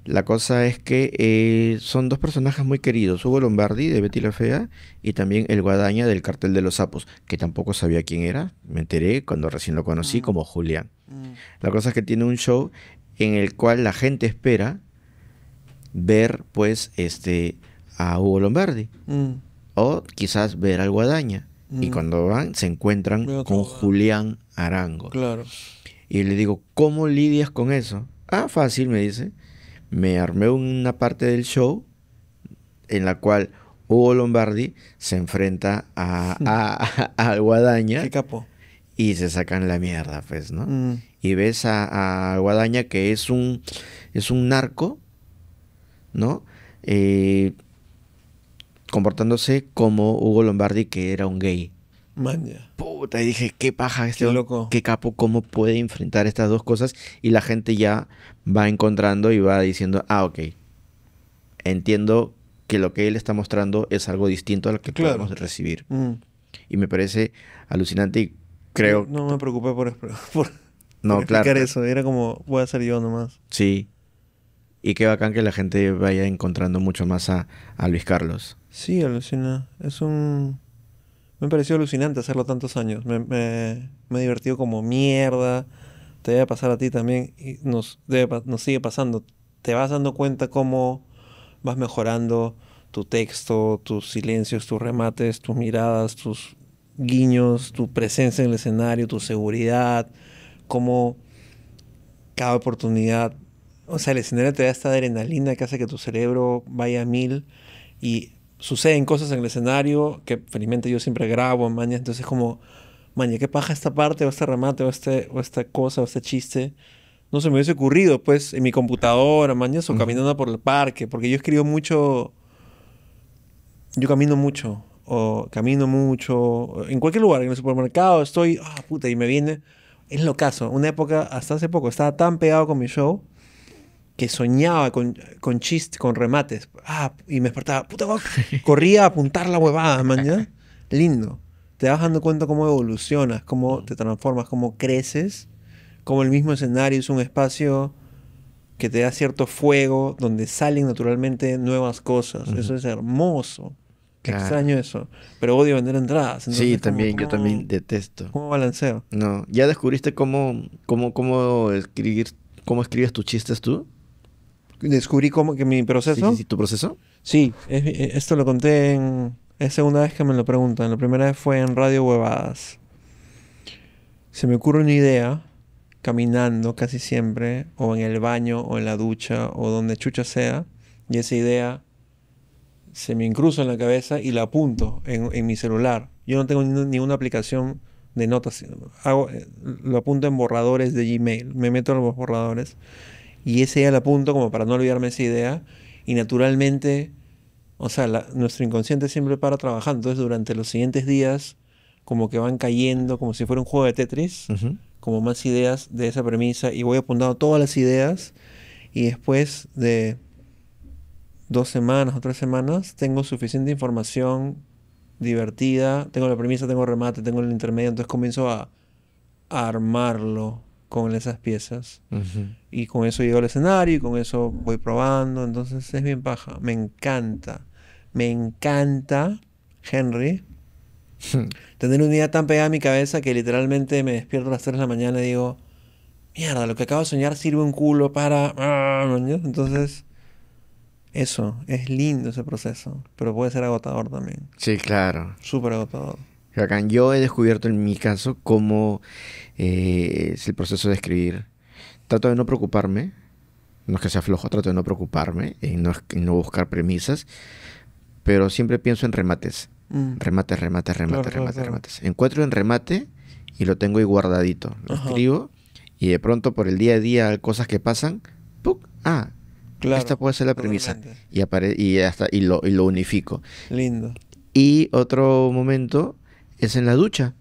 La cosa es que eh, son dos personajes muy queridos: Hugo Lombardi de Betty la Fea y también el Guadaña del Cartel de los Sapos, que tampoco sabía quién era. Me enteré cuando recién lo conocí mm. como Julián. Mm. La cosa es que tiene un show en el cual la gente espera ver, pues, este, a Hugo Lombardi. Mm. O quizás ver al Guadaña y mm. cuando van, se encuentran con Julián Arango. Claro. Y le digo, ¿cómo lidias con eso? Ah, fácil, me dice. Me armé una parte del show en la cual Hugo Lombardi se enfrenta a, (laughs) a, a, Guadaña. ¿Qué capo? Y se sacan la mierda, pues, ¿no? Mm. Y ves a, Guadaña que es un, es un narco, ¿no? Eh, comportándose como Hugo Lombardi, que era un gay. Puta, y dije, qué paja este loco. Qué capo, cómo puede enfrentar estas dos cosas. Y la gente ya va encontrando y va diciendo, ah, ok. Entiendo que lo que él está mostrando es algo distinto ...al que podemos recibir. Mm. Y me parece alucinante y creo.
No, me preocupé por, (laughs) por, no, claro. eso. Era como, voy a ser yo nomás.
Sí. Y qué bacán que la gente vaya encontrando mucho más a Luis Carlos.
Sí, alucina. Es un... Me pareció alucinante hacerlo tantos años. Me, me, he divertido como mierda. Te debe pasar a ti también. Y nos, nos sigue pasando. Te vas dando cuenta cómo vas mejorando tu texto, tus silencios, tus remates, tus miradas, tus guiños, tu presencia en el escenario, tu seguridad, cómo cada oportunidad, o sea, el escenario te da esta adrenalina que hace que tu cerebro vaya a mil y suceden cosas en el escenario que felizmente yo siempre grabo, maña. Entonces, como, maña, ¿qué paja esta parte o este remate o, este, o esta cosa o este chiste? No se me hubiese ocurrido, pues, en mi computadora, maña, o caminando por el parque, porque yo escribo mucho. Yo camino mucho, o camino mucho, en cualquier lugar, en el supermercado, estoy, ah, puta, y me viene. Es lo caso. Una época, hasta hace poco, estaba tan pegado con mi show que soñaba con, con chistes, con remates. Ah, y me despertaba, puta, (laughs) corría a apuntar la huevada, mañana. (laughs) Lindo. Te vas dando cuenta cómo evolucionas, cómo te transformas, cómo creces, cómo el mismo escenario es un espacio que te da cierto fuego, donde salen naturalmente nuevas cosas. Eso es hermoso. Extraño eso. Pero odio vender entradas. sí, también, yo
también detesto. ¿Cómo balanceo? No, ¿ya descubriste cómo, cómo, cómo escribir, cómo escribes tus chistes tú? descubrí cómo que mi proceso. Sí, ¿Tu proceso? Sí, eh,
esto lo conté en. Es segunda vez que me lo preguntan. La primera vez fue en Radio Huevadas. Se me ocurre una idea, caminando casi siempre, o en el baño, o en la ducha, o donde chucha sea, y esa idea se me incruza en la cabeza y la apunto en, en mi celular. Yo no tengo ninguna aplicación de notas. Hago, eh, lo apunto en borradores de Gmail. Me meto en los borradores y ese día el apunto como para no olvidarme esa idea. Y naturalmente, o sea, nuestro inconsciente siempre para trabajando. Entonces, durante los siguientes días, como que van cayendo, como si fuera un juego de Tetris, como más ideas de esa premisa. Y voy apuntando todas las ideas. Y después de dos semanas o tres semanas, tengo suficiente información divertida. Tengo la premisa, tengo remate, tengo el intermedio. Entonces comienzo a, armarlo con esas piezas. Y con eso llego al escenario y con eso voy probando. Entonces es bien paja. Me encanta. Me encanta, Henry, (laughs) tener un día tan pegado a mi cabeza que literalmente me despierto a las 3 de la mañana y digo, mierda, lo que acabo de soñar sirve un culo para... Ah, Entonces, eso, es lindo ese proceso, pero puede ser agotador también.
Sí, claro. Súper agotador. Yo he descubierto en mi caso cómo eh, es el proceso de escribir trato de no preocuparme, no es que sea flojo, trato de no preocuparme y no, no buscar premisas, pero siempre pienso en remates. Mm. Remates, remates, remates, remates, Encuentro en remate y lo tengo ahí guardadito. Lo escribo y de pronto por el día a día cosas que pasan, ¡puc! Ah, claro, esta puede ser la premisa. Y, y, hasta, y, lo, y lo unifico. Lindo. Y otro momento es en la ducha.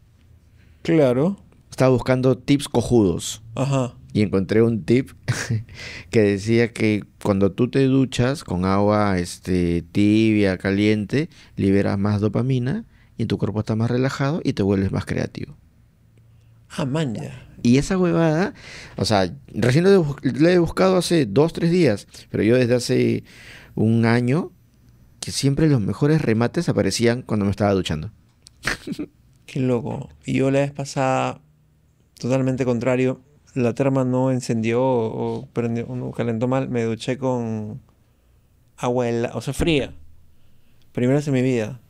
Claro. Estaba buscando tips cojudos. Ajá y encontré un tip (laughs) que decía que cuando tú te duchas con agua este, tibia, caliente, liberas más dopamina y tu cuerpo está más relajado y te vuelves más creativo. Ah, man, Y esa huevada, o sea, recién la he buscado hace dos, tres días, pero yo desde hace un año que siempre los mejores remates aparecían cuando me estaba duchando.
(laughs) Qué loco. Y yo la vez pasada, totalmente contrario, la terma no encendió o, prendió, calentó mal, me duché con agua o sea, fría. Primera vez en mi vida.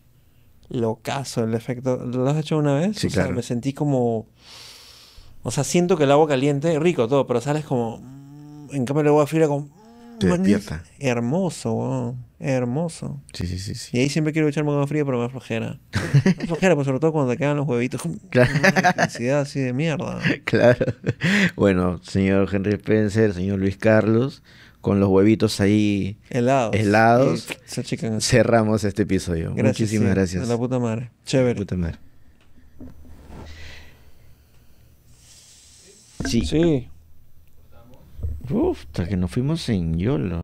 Lo el efecto. ¿Lo has hecho una vez? Sí, claro. me sentí como. O sea, siento que el agua caliente, rico todo, pero sales como. En cambio, el agua fría, con? despierta. Hermoso, Hermoso.
Sí, sí, sí,
Y ahí siempre quiero echarme agua fría, pero me flojera. (laughs) Me flojera, pues sobre todo cuando te quedan los huevitos. (laughs) Claro. (laughs) Una así de mierda.
Claro. Bueno, señor Henry Spencer, señor Luis Carlos, con los huevitos ahí helados. helados cerramos este episodio. Gracias, Muchísimas gracias. la puta madre. Chévere. Puta madre. Sí. sí. Uf, hasta que nos fuimos en YOLO.